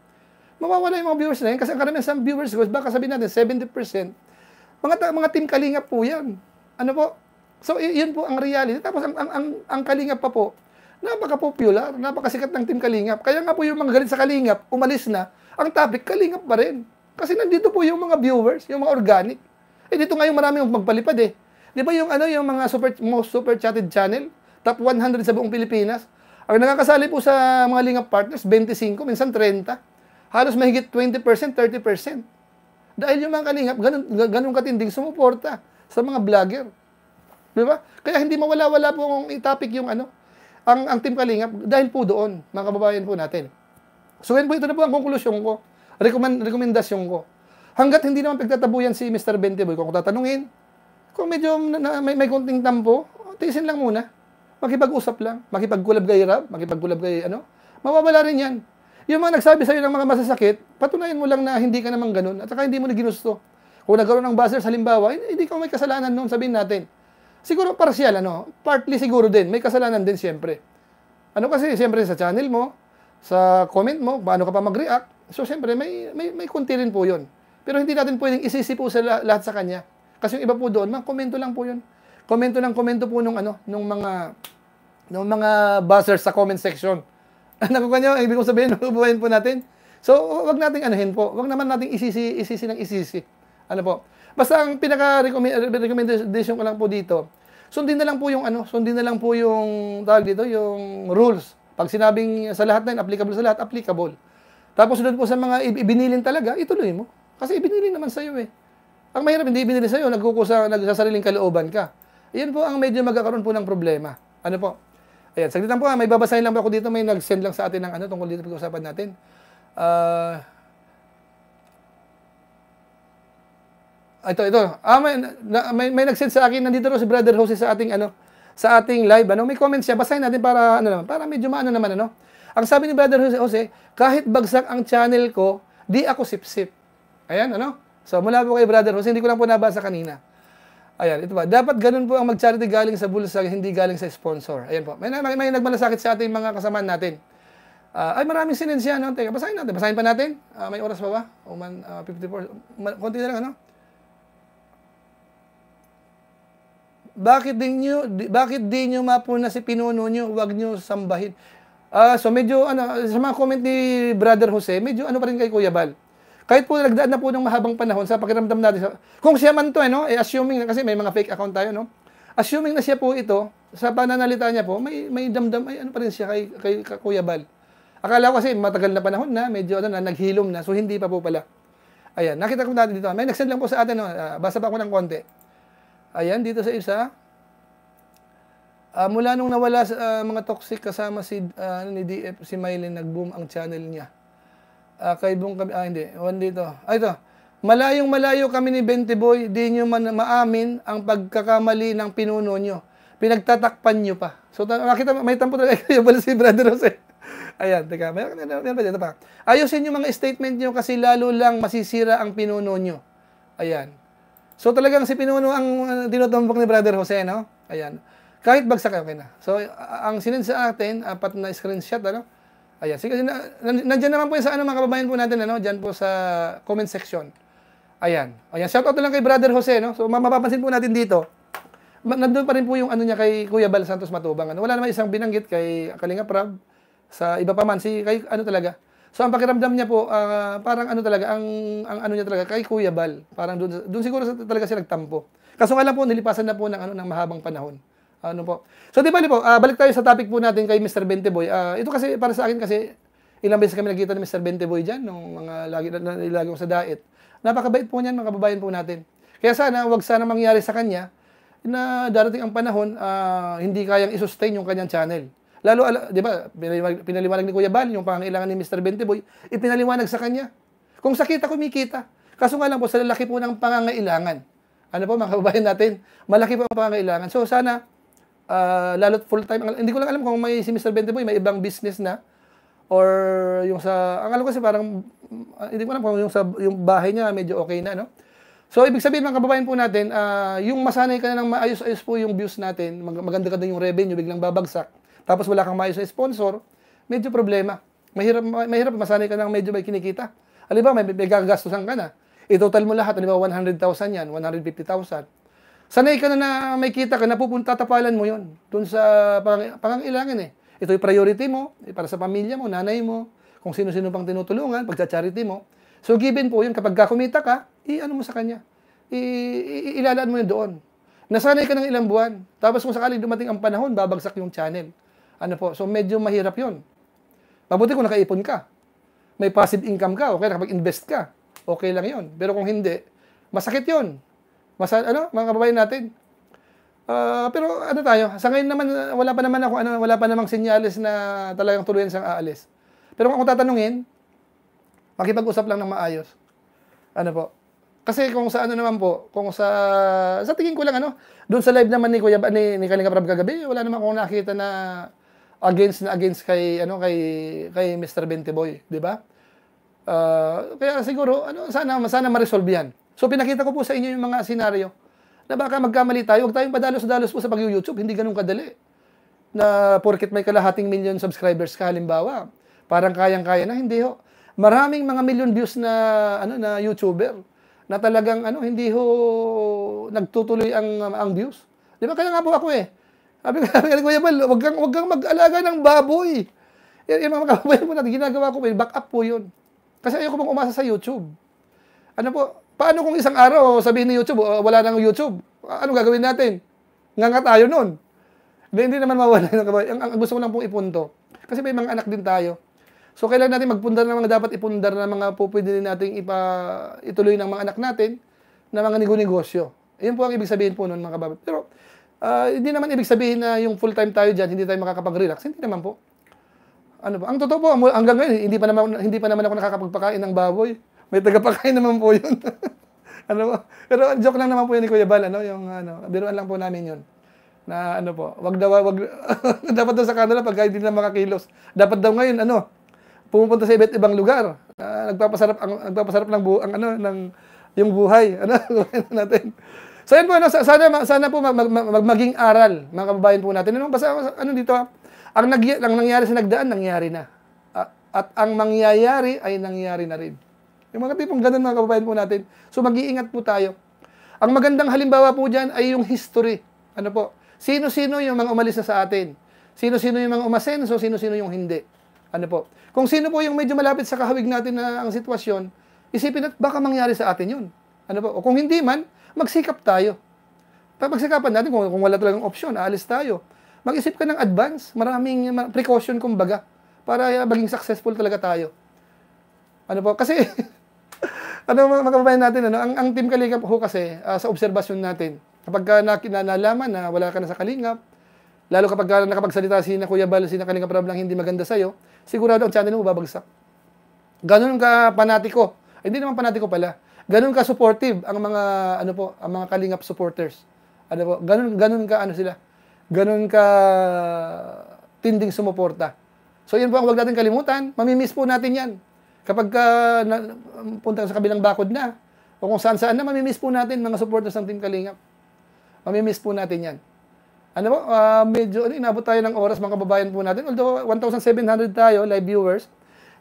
Mawawala yung mga viewers na yun, kasi ang karamihan sa viewers ko, baka sabihin natin, 70%. Mga, mga Team Kalingap po yan. Ano po? So, yun po ang reality. Tapos, ang, ang, ang, ang Kalingap pa po, napaka-popular, napakasikat ng Team Kalingap. Kaya nga po yung mga galit sa Kalingap, umalis na, ang topic, Kalingap pa rin. Kasi nandito po yung mga viewers, yung mga organic. Eh, dito nga yung marami yung magpalipad eh. Di ba yung, ano, yung mga super, most super chatted channel, top 100 sa buong Pilipinas, ang nakakasali po sa mga Lingap Partners, 25, minsan 30. Halos mahigit 20%, 30%. Dahil yung mga kalingap, ganun, ganun katinding sumuporta sa mga vlogger. Di ba? Kaya hindi mawala-wala po ang topic yung ano, ang, ang Team Kalingap dahil po doon, mga kababayan po natin. So yan po ito na po ang konklusyon ko, recommend, rekomendasyon ko. Hanggat hindi naman pagtatabuyan si Mr. Bentiboy, kung tatanungin, kung medyo na, na, may, may konting tampo, tiisin lang muna. Makipag-usap lang. Makipag-gulab kay Rab, makipag-gulab kay ano. Mawawala rin yan. Yung mga nagsabi sa'yo ng mga masasakit, patunayan mo lang na hindi ka naman ganun at saka hindi mo na ginusto. Kung nagkaroon ng buzzer, halimbawa, hindi ka may kasalanan noon, sabihin natin. Siguro partial, ano? Partly siguro din. May kasalanan din siyempre. Ano kasi, siyempre sa channel mo, sa comment mo, paano ka pa mag-react. So, siyempre, may, may, may kunti rin po yun. Pero hindi natin pwedeng isisi po sa lahat sa kanya. Kasi yung iba po doon, mga komento lang po yun. Komento lang, komento po nung, ano, nung mga, nung mga buzzers sa comment section. Nakuha ano niyo, ibig kong sabihin, buhayin po natin. So, wag nating anuhin po. Wag naman nating isisi, isisi ng isisi. Ano po? Basta ang pinaka-recommendation ko lang po dito, sundin na lang po yung ano, sundin na lang po yung tawag dito, yung rules. Pag sinabing sa lahat na yun, applicable sa lahat, applicable. Tapos sunod po sa mga ibinilin talaga, ituloy mo. Kasi ibinilin naman sa'yo eh. Ang mahirap hindi ibinilin sa'yo, nagkukusa, nagsasariling kalooban ka. Iyan po ang medyo magkakaroon po ng problema. Ano po? Ayan, saglit po may babasahin lang po ako dito, may nag-send lang sa atin ng ano tungkol dito pag-usapan natin. Ah... Uh, ito, ito. Ah, may, na, may, may nag-send sa akin, nandito rin si Brother Jose sa ating, ano, sa ating live, ano, may comment siya, basahin natin para, ano naman, para medyo maano naman, ano. Ang sabi ni Brother Jose, Jose kahit bagsak ang channel ko, di ako sip-sip. Ayan, ano. So, mula po kay Brother Jose, hindi ko lang po nabasa kanina. Ayan, ito ba. Dapat ganun po ang mag-charity galing sa bulsa, hindi galing sa sponsor. Ayan po. May, may, may nagmalasakit sa ating mga kasamaan natin. Uh, ay, maraming sinensya, no? Teka, basahin natin. Basahin pa natin. Uh, may oras pa ba? O man, uh, ah, 54. Konti na lang, ano? bakit din niyo bakit din niyo mapuna si pinuno niyo, wag niyo sambahin. Uh, so medyo ano, sa mga comment ni Brother Jose, medyo ano pa rin kay Kuya Bal. Kahit po nagdaan na po ng mahabang panahon sa pakiramdam natin. Sa, kung siya man to, eh, no? eh, assuming na, kasi may mga fake account tayo, no? Assuming na siya po ito, sa pananalita niya po, may, may damdam, ay ano pa rin siya kay, kay, kay Kuya Bal. Akala ko kasi matagal na panahon na, medyo ano na, naghilom na, so hindi pa po pala. Ayan, nakita ko natin dito. May nagsend lang po sa atin, no? uh, basa pa ako ng konti. Ayan, dito sa isa. Uh, mula nung nawala sa uh, mga toxic kasama si uh, ni DF si Mylene nag-boom ang channel niya. Uh, kay Bong kami, ah hindi, one dito. Ah, ito. Malayong malayo kami ni Bente Boy, di nyo man maamin ang pagkakamali ng pinuno nyo. Pinagtatakpan nyo pa. So, nakita may tampo talaga available si Brother Jose. Ayan, teka, may meron pa dito pa. Ayusin yung mga statement nyo kasi lalo lang masisira ang pinuno nyo. Ayan. So talagang si Pinuno ang uh, ni Brother Jose, no? Ayan. Kahit bagsak, okay na. So ang sinend sa atin, apat na screenshot, ano? Ayan. Sige, na, nandiyan naman po yun sa ano, mga kababayan po natin, ano? Diyan po sa comment section. Ayan. Ayan. Shout out na lang kay Brother Jose, no? So mapapansin po natin dito, nandun pa rin po yung ano niya kay Kuya Bal Santos Matubang. Ano? Wala naman isang binanggit kay Kalinga Prab sa iba pa man. Si, kay, ano talaga, So ang pakiramdam niya po, uh, parang ano talaga, ang, ang ano niya talaga, kay Kuya Bal. Parang doon, doon siguro talaga siya nagtampo. Kaso nga lang po, nilipasan na po ng, ano, ng mahabang panahon. Ano po. So di ba po, uh, balik tayo sa topic po natin kay Mr. Benteboy. Uh, ah, ito kasi, para sa akin kasi, ilang beses kami nakita ni Mr. Benteboy dyan, nung mga lagi, lagi ko sa diet. Napakabait po niyan, mga kababayan po natin. Kaya sana, wag sana mangyari sa kanya na darating ang panahon, uh, hindi kayang isustain yung kanyang channel. Lalo, di ba, pinaliwanag, pinaliwanag ni Kuya Bal, yung pangangailangan ni Mr. Benteboy, ipinaliwanag sa kanya. Kung sakita, kumikita. Kaso nga lang po, sa lalaki po ng pangangailangan. Ano po, mga kababayan natin, malaki po ang pangangailangan. So, sana, uh, ah, lalo full-time, hindi ko lang alam kung may si Mr. Benteboy, may ibang business na, or yung sa, ang alam ko kasi parang, uh, hindi ko alam kung yung, sa, yung bahay niya, medyo okay na, no? So, ibig sabihin mga kababayan po natin, uh, yung masanay ka na ng maayos-ayos po yung views natin, mag maganda ka din yung revenue, biglang babagsak tapos wala kang maayos na sponsor, medyo problema. Mahirap, mahirap masanay ka ng medyo may kinikita. Aliba, may, may gagastusan ka na. i mo lahat, aliba, 100,000 yan, 150,000. Sanay ka na na may kita ka, napupunta, tapalan mo yon Doon sa pang, pangangailangan eh. Ito yung priority mo, eh, para sa pamilya mo, nanay mo, kung sino-sino pang tinutulungan, pagcha-charity mo. So given po yun, kapag kumita ka, i-ano mo sa kanya. I, i, ilalaan mo yun doon. Nasanay ka ng ilang buwan. Tapos kung sakali dumating ang panahon, babagsak yung channel. Ano po? So, medyo mahirap yun. Mabuti kung nakaipon ka. May passive income ka, okay, nakapag-invest ka. Okay lang yun. Pero kung hindi, masakit yun. Masa, ano, mga kababayan natin. Uh, pero ano tayo, sa ngayon naman, wala pa naman ako, ano, wala pa namang senyales na talagang tuluyan siyang aalis. Pero kung tatanungin, makipag-usap lang ng maayos. Ano po? Kasi kung sa ano naman po, kung sa sa tingin ko lang ano, doon sa live naman ni Kuya ni, ni Kalinga Prab kagabi, wala naman akong nakita na against na against kay ano kay kay Mr. Benteboy, 'di ba? Uh, kaya siguro ano sana sana ma-resolve 'yan. So pinakita ko po sa inyo yung mga scenario na baka magkamali tayo. Huwag tayong padalos-dalos po sa pag-YouTube, hindi ganun kadali. Na porket may kalahating million subscribers ka halimbawa, parang kayang-kaya na hindi ho. Maraming mga million views na ano na YouTuber na talagang ano hindi ho nagtutuloy ang ang views. 'Di ba? Kaya nga po ako eh sabi ko, sabi ko, Kuya Bal, wag kang, wag kang mag-alaga ng baboy. Yan, yan mga kababayan po natin, ginagawa ko, back up po yun. Kasi ayoko pong umasa sa YouTube. Ano po, paano kung isang araw sabihin ni YouTube, oh, wala nang YouTube? Ano gagawin natin? Nganga tayo nun. Hindi, hindi naman mawala ng kababayan. Ang, ang, gusto ko lang pong ipunto. Kasi may mga anak din tayo. So, kailangan natin magpundar ng mga dapat ipundar na mga po pwede din natin ipa, ituloy ng mga anak natin na mga negosyo Yun po ang ibig sabihin po nun mga kababayan. Pero, Uh, hindi naman ibig sabihin na yung full time tayo diyan, hindi tayo makakapag-relax. Hindi naman po. Ano ba? Ang totoo po, hanggang ngayon hindi pa naman hindi pa naman ako nakakapagpakain ng baboy. May tagapakain naman po 'yun. ano ba? Pero joke lang naman po 'yun ni Kuya Bal, ano, yung ano, biruan lang po namin 'yun. Na ano po, wag daw wag dapat daw sa kanila pag hindi na makakilos. Dapat daw ngayon ano, pumupunta sa iba't ibang lugar. Uh, nagpapasarap ang nagpapasarap ng bu ang ano ng yung buhay. Ano natin? So yan po, ano, sana, sana po mag, mag, mag, maging aral, mga kababayan po natin. Ano, basta, ano dito, ang, nag, ang nangyari sa nagdaan, nangyari na. At ang mangyayari ay nangyari na rin. Yung mga tipong ganun mga kababayan po natin. So mag-iingat po tayo. Ang magandang halimbawa po dyan ay yung history. Ano po? Sino-sino yung mga umalis na sa atin? Sino-sino yung mga umasenso? Sino-sino yung hindi? Ano po? Kung sino po yung medyo malapit sa kahawig natin na ang sitwasyon, isipin at baka mangyari sa atin yun. Ano po? O kung hindi man, magsikap tayo. Pagsikapan natin kung, kung wala talagang opsyon, aalis tayo. Mag-isip ka ng advance, maraming precaution kumbaga, para ah, maging successful talaga tayo. Ano po, kasi, ano mga natin, ano, ang, ang Team Kalingap ho kasi, uh, sa obserbasyon natin, kapag na, nalaman na wala ka na sa Kalingap, lalo kapag ka nakapagsalita si na Kuya Bal, si na Kalingap Rab lang hindi maganda sa'yo, sigurado ang channel mo babagsak. Ganun ka panatiko. Hindi eh, naman panatiko pala ganun ka supportive ang mga ano po, ang mga Kalingap supporters. Ano po, ganun ganun ka ano sila. Ganun ka tinding sumuporta. So yun po ang wag natin kalimutan. Mamimiss po natin yan. Kapag ka, na, punta sa kabilang bakod na, o kung saan saan na, mamimiss po natin mga supporters ng Team Kalingap. Mamimiss po natin yan. Ano po, uh, medyo ano, inabot tayo ng oras mga kababayan po natin. Although 1,700 tayo, live viewers,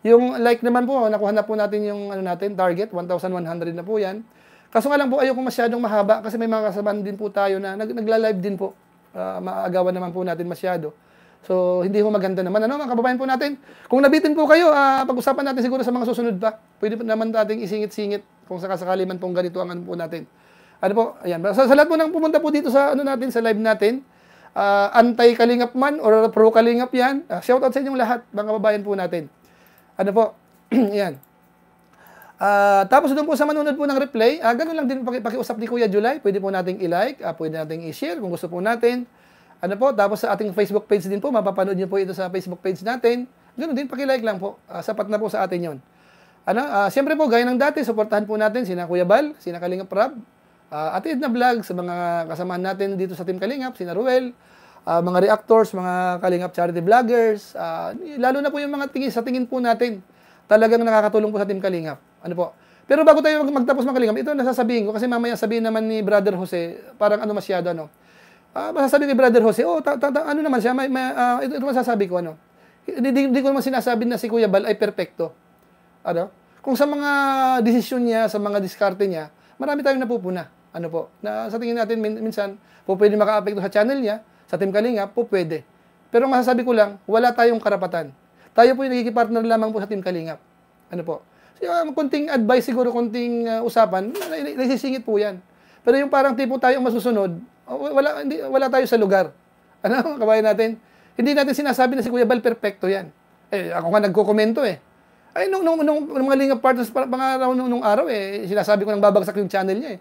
yung like naman po, nakuha na po natin yung ano natin, target, 1,100 na po yan. Kaso nga lang po, ayoko masyadong mahaba kasi may mga kasamahan din po tayo na nag nagla-live din po. Uh, ah, maaagawan naman po natin masyado. So, hindi po maganda naman. Ano, mga kababayan po natin, kung nabitin po kayo, uh, pag-usapan natin siguro sa mga susunod pa. Pwede po naman natin isingit-singit kung sakasakali man pong ganito ang ano po natin. Ano po, ayan. Sa, sa lahat po nang pumunta po dito sa ano natin, sa live natin, uh, ah, anti-kalingap man or pro-kalingap yan, uh, shout out sa inyong lahat, mga kababayan po natin. Ano po? yan. Uh, ah, tapos doon po sa manunod po ng replay, uh, ah, ganoon lang din paki, pakiusap ni Kuya July. Pwede po nating i-like, uh, pwede nating i-share kung gusto po natin. Ano po, tapos sa ating Facebook page din po, mapapanood niyo po ito sa Facebook page natin. Ganoon din, paki-like lang po. Uh, sapat na po sa atin yon. Ano, uh, siyempre po, gaya ng dati, supportahan po natin sina Kuya Bal, sina Kalingap Rab, uh, at na Vlog, sa mga kasamahan natin dito sa Team Kalingap, sina Ruel, uh, mga reactors, mga Kalingap Charity Vloggers, uh, lalo na po yung mga tingin, sa tingin po natin, talagang nakakatulong po sa Team Kalingap. Ano po? Pero bago tayo magtapos mga Kalingap, ito nasasabihin ko kasi mamaya sabihin naman ni Brother Jose, parang ano masyado ano. Uh, masasabi ni Brother Jose, oh, ta, ta, ta, ano naman siya, may, may, uh, ito, ito masasabi ko ano. Hindi, ko naman sinasabi na si Kuya Bal ay perpekto. Ano? Kung sa mga desisyon niya, sa mga diskarte niya, marami tayong napupuna. Ano po? Na sa tingin natin min, minsan, po pwede maka-apekto sa channel niya, sa Team Kalinga po pwede. Pero masasabi ko lang, wala tayong karapatan. Tayo po yung partner lamang po sa Team Kalinga. Ano po? So, um, kunting advice siguro, kunting uh, ah, usapan, nagsisingit po yan. Pero yung parang tipo tayong masusunod, oh, wala, hindi, wala tayo sa lugar. Ano, kabayan natin? Hindi natin sinasabi na si Kuya Bal perfecto yan. Eh, ako nga nagkokomento eh. Ay, nung, nung, nung, nung mga Lingap partners, pangaraw nung, nung araw eh, sinasabi ko nang babagsak yung channel niya eh.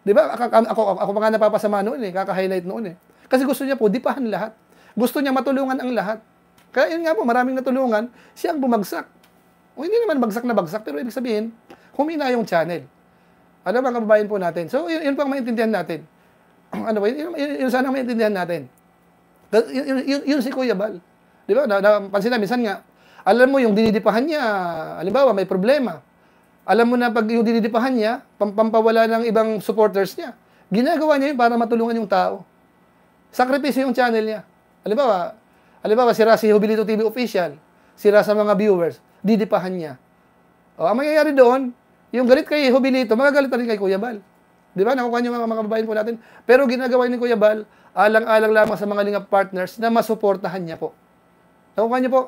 Di ba? Ako, ako, ako, ako mga napapasama noon eh, kaka-highlight noon eh. Kasi gusto niya po, dipahan lahat. Gusto niya matulungan ang lahat. Kaya yun nga po, maraming natulungan, siya ang bumagsak. O hindi naman bagsak na bagsak, pero ibig sabihin, humina yung channel. Alam mga kababayan po natin. So, yun, yun pang maintindihan natin. ano ba, yun, yun, yun sana maintindihan natin. Yun, yun, yun, yun si Kuya Bal. Di ba? napansin na, minsan nga, alam mo yung dinidipahan niya, halimbawa may problema. Alam mo na pag yung dinidipahan niya, pampampawala ng ibang supporters niya. Ginagawa niya yun para matulungan yung tao. Sakripisyo yung channel niya. Halimbawa, halimbawa sira si Hubilito TV official, sira sa mga viewers, didipahan niya. O, ang mangyayari doon, yung galit kay Hubilito, magagalit na rin kay Kuya Bal. Di ba? Nakukuha niyo mga, mga kababayan po natin. Pero ginagawa ni Kuya Bal, alang-alang lamang sa mga lingap partners na masuportahan niya po. Nakukuha niyo po?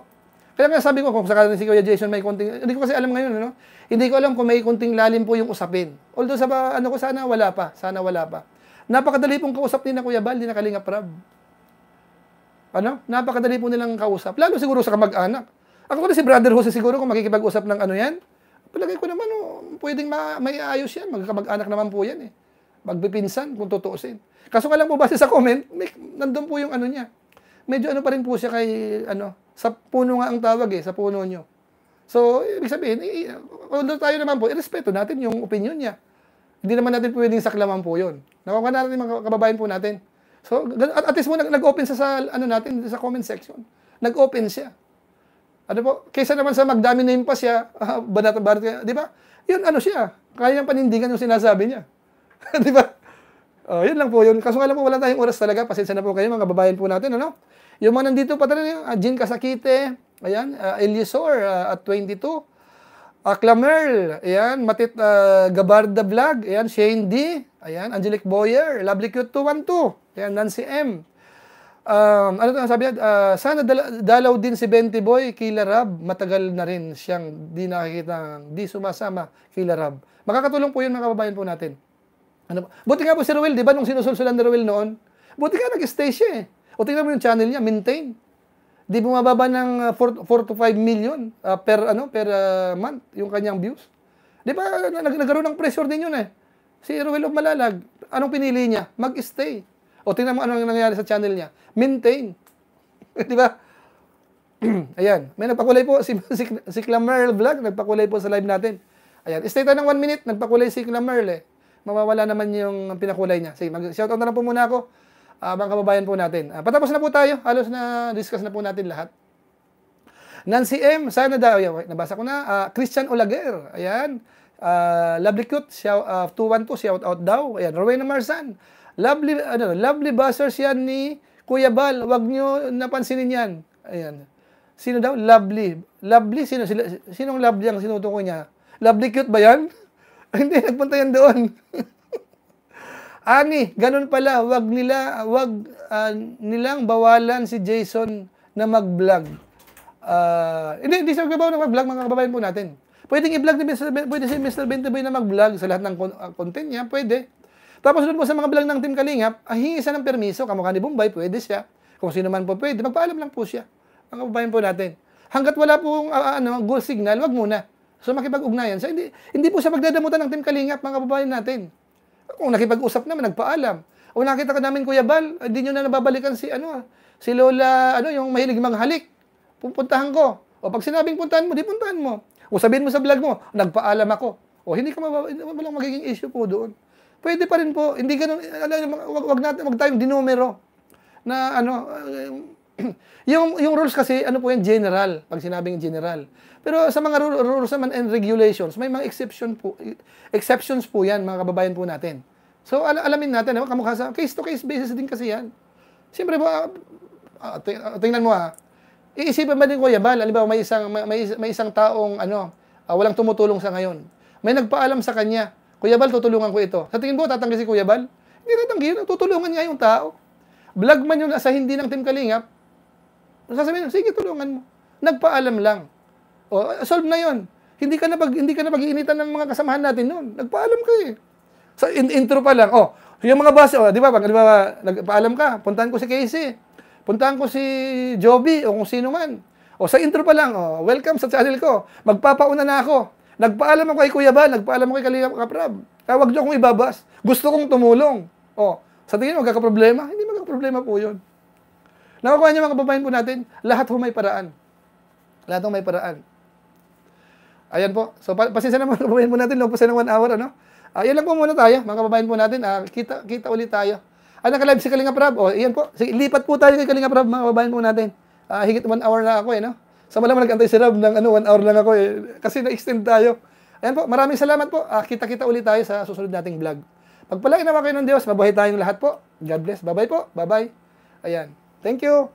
Kaya nga sabi ko, kung sakali si Kuya Jason may konting, hindi ko kasi alam ngayon, ano? Hindi ko alam kung may konting lalim po yung usapin. Although sa, ano ko, sana wala pa. Sana wala pa. Napakadali pong kausap ni na Kuya Bal, ni na Kalingap Rab. Ano? Napakadali po nilang kausap. Lalo siguro sa kamag-anak. Ako kasi si Brother Jose siguro kung makikipag-usap ng ano yan, palagay ko naman, oh, pwedeng ma- may ayos yan. Magkakamag-anak naman po yan eh. Magbipinsan kung tutuusin. Kaso nga lang po base sa comment, may, nandun po yung ano niya. Medyo ano pa rin po siya kay, ano, sa puno nga ang tawag eh, sa puno nyo. So, ibig sabihin, eh, although tayo naman po, irespeto natin yung opinion niya. Hindi naman natin pwedeng saklaman po yun. Nakuha natin mga kababayan po natin. So, at, at least mo nag-open sa, sa, ano natin, sa comment section. Nag-open siya. Ano po? Kaysa naman sa magdami name pa siya, uh, ah, banat-banat di ba? Yun, ano siya. Kaya niyang panindigan yung sinasabi niya. di ba? Uh, yun lang po yun. Kaso alam po, wala tayong oras talaga. Pasensya na po kayo, mga kababayan po natin, ano? Yung mga nandito pa talaga, uh, Jean Kasakite, ayan, uh, ah, Elisor uh, at 22, Uh, ayan, Matit uh, Gabarda Vlog, ayan, Shane D, ayan, Angelic Boyer, Lovely Cute 212, ayan, Nancy M. Um, ano ito sabi niya? Uh, sana dala, dalaw din si Benty Boy, Kila Rab, matagal na rin siyang di nakikita, di sumasama, Kila Rab. Makakatulong po yun mga kababayan po natin. Ano, buti nga po si Ruel, di ba, nung sinusulsulan ni Ruel noon, buti nga nag-stay siya eh. O tingnan mo yung channel niya, maintain di bumababa ng 4, ah, to 5 million uh, per ano per uh, month yung kanyang views. Di ba nag nagkaroon ng pressure din yun eh. Si Ruel of Malalag, anong pinili niya? Mag-stay. O tingnan mo anong nangyari sa channel niya. Maintain. di ba? Ayan. May nagpakulay po si, si, si Clamerl Vlog. Nagpakulay po sa live natin. Ayan. Stay tayo ng 1 minute. Nagpakulay si Clamerl eh. Mawawala naman yung pinakulay niya. Sige, mag-shoutout na lang po muna ako uh, mga kababayan po natin. Uh, patapos na po tayo. Halos na discuss na po natin lahat. Nancy M, sana daw, nabasa ko na, uh, Christian Olaguer, ayan, uh, Lovely Cute, shout, uh, 212, shout out daw, ayan, Rowena Marsan, lovely, ano, lovely buzzers yan ni Kuya Bal, wag nyo napansinin yan, ayan, sino daw, lovely, lovely, sino, sino, sinong lovely ang sinutukoy niya, lovely cute ba yan? Hindi, nagpunta yan doon. Ani, ganun pala, wag nila, wag uh, nilang bawalan si Jason na mag-vlog. Uh, hindi, hindi siya gabaw na mag-vlog, mga kababayan po natin. Pwedeng i-vlog ni Mr. Ben, pwede si Mr. Bentoboy na mag-vlog sa lahat ng ah, content niya, pwede. Tapos doon po sa mga vlog ng Team Kalingap, ah, hingi siya ng permiso, kamukha ni Bombay, pwede siya. Kung sino man po pwede, magpaalam lang po siya. Mga kababayan po natin. Hanggat wala pong uh, ano, goal signal, wag muna. So makipag-ugnayan siya. Hindi, hindi po siya magdadamutan ng Team Kalingap, mga kababayan natin. Kung nakipag-usap naman, nagpaalam. O nakita ka namin, Kuya Bal, hindi eh, nyo na nababalikan si, ano, ah, si Lola, ano, yung mahilig manghalik. Pupuntahan ko. O pag sinabing puntahan mo, di puntahan mo. O sabihin mo sa vlog mo, nagpaalam ako. O hindi ka mababa, walang magiging issue po doon. Pwede pa rin po, hindi ganun, eh, alam, ano, wag, wag natin, wag tayong dinumero na ano, yung, yung rules kasi, ano po yan, general, pag sinabing general. Pero sa mga rules naman and regulations, may mga exception po, exceptions po yan, mga kababayan po natin. So, al alamin natin, ano, kamukha sa case-to-case basis din kasi yan. Siyempre po, uh, uh, tingnan mo ha, iisipin ba din ko Kuya Bal, alimbawa may isang, may, may isang taong, ano, uh, walang tumutulong sa ngayon. May nagpaalam sa kanya, Kuya Bal, tutulungan ko ito. Sa tingin mo, tatanggi si Kuya Bal? Hindi tatanggi, tutulungan niya yung tao. Vlog man yun sa hindi ng Team Kalingap, Sasabihin, sige, tulungan mo. Nagpaalam lang. O, solve na yon. Hindi ka na pag hindi ka na pag-iinitan ng mga kasamahan natin noon. Nagpaalam ka eh. Sa in- intro pa lang. Oh, yung mga base, oh, di ba? Pag di ba nagpaalam ka, puntahan ko si Casey. Puntahan ko si Joby o kung sino man. O sa intro pa lang, oh, welcome sa channel ko. Magpapauna na ako. Nagpaalam ako kay Kuya Ba, nagpaalam ako kay Kalina Kaprab. Kaya ah, wag niyo akong ibabas. Gusto kong tumulong. O, sa tingin mo, magkakaproblema? Hindi magkakaproblema po yun. Nakukuha niyo mga kababayan po natin, lahat ho may paraan. Lahat ho may paraan. Ayan po. So, pasensya na mga kababayan po natin. Lompo sa ng one hour, ano? Uh, yan lang po muna tayo, mga kababayan po natin. Uh, kita, kita ulit tayo. Ah, naka-live si Kalinga Prab. O, oh, yan po. Sige, lipat po tayo kay Kalinga Prab, mga kababayan po natin. Uh, higit one hour na ako, eh, no? Sa so, malamang nag-antay si Rab ng ano, one hour lang ako, eh. Kasi na-extend tayo. Ayan po, maraming salamat po. Uh, kita-kita ulit tayo sa susunod nating vlog. Pagpalain naman kayo ng Diyos, mabuhay tayong lahat po. God bless. Bye-bye po. Bye-bye. Ayan. Thank you.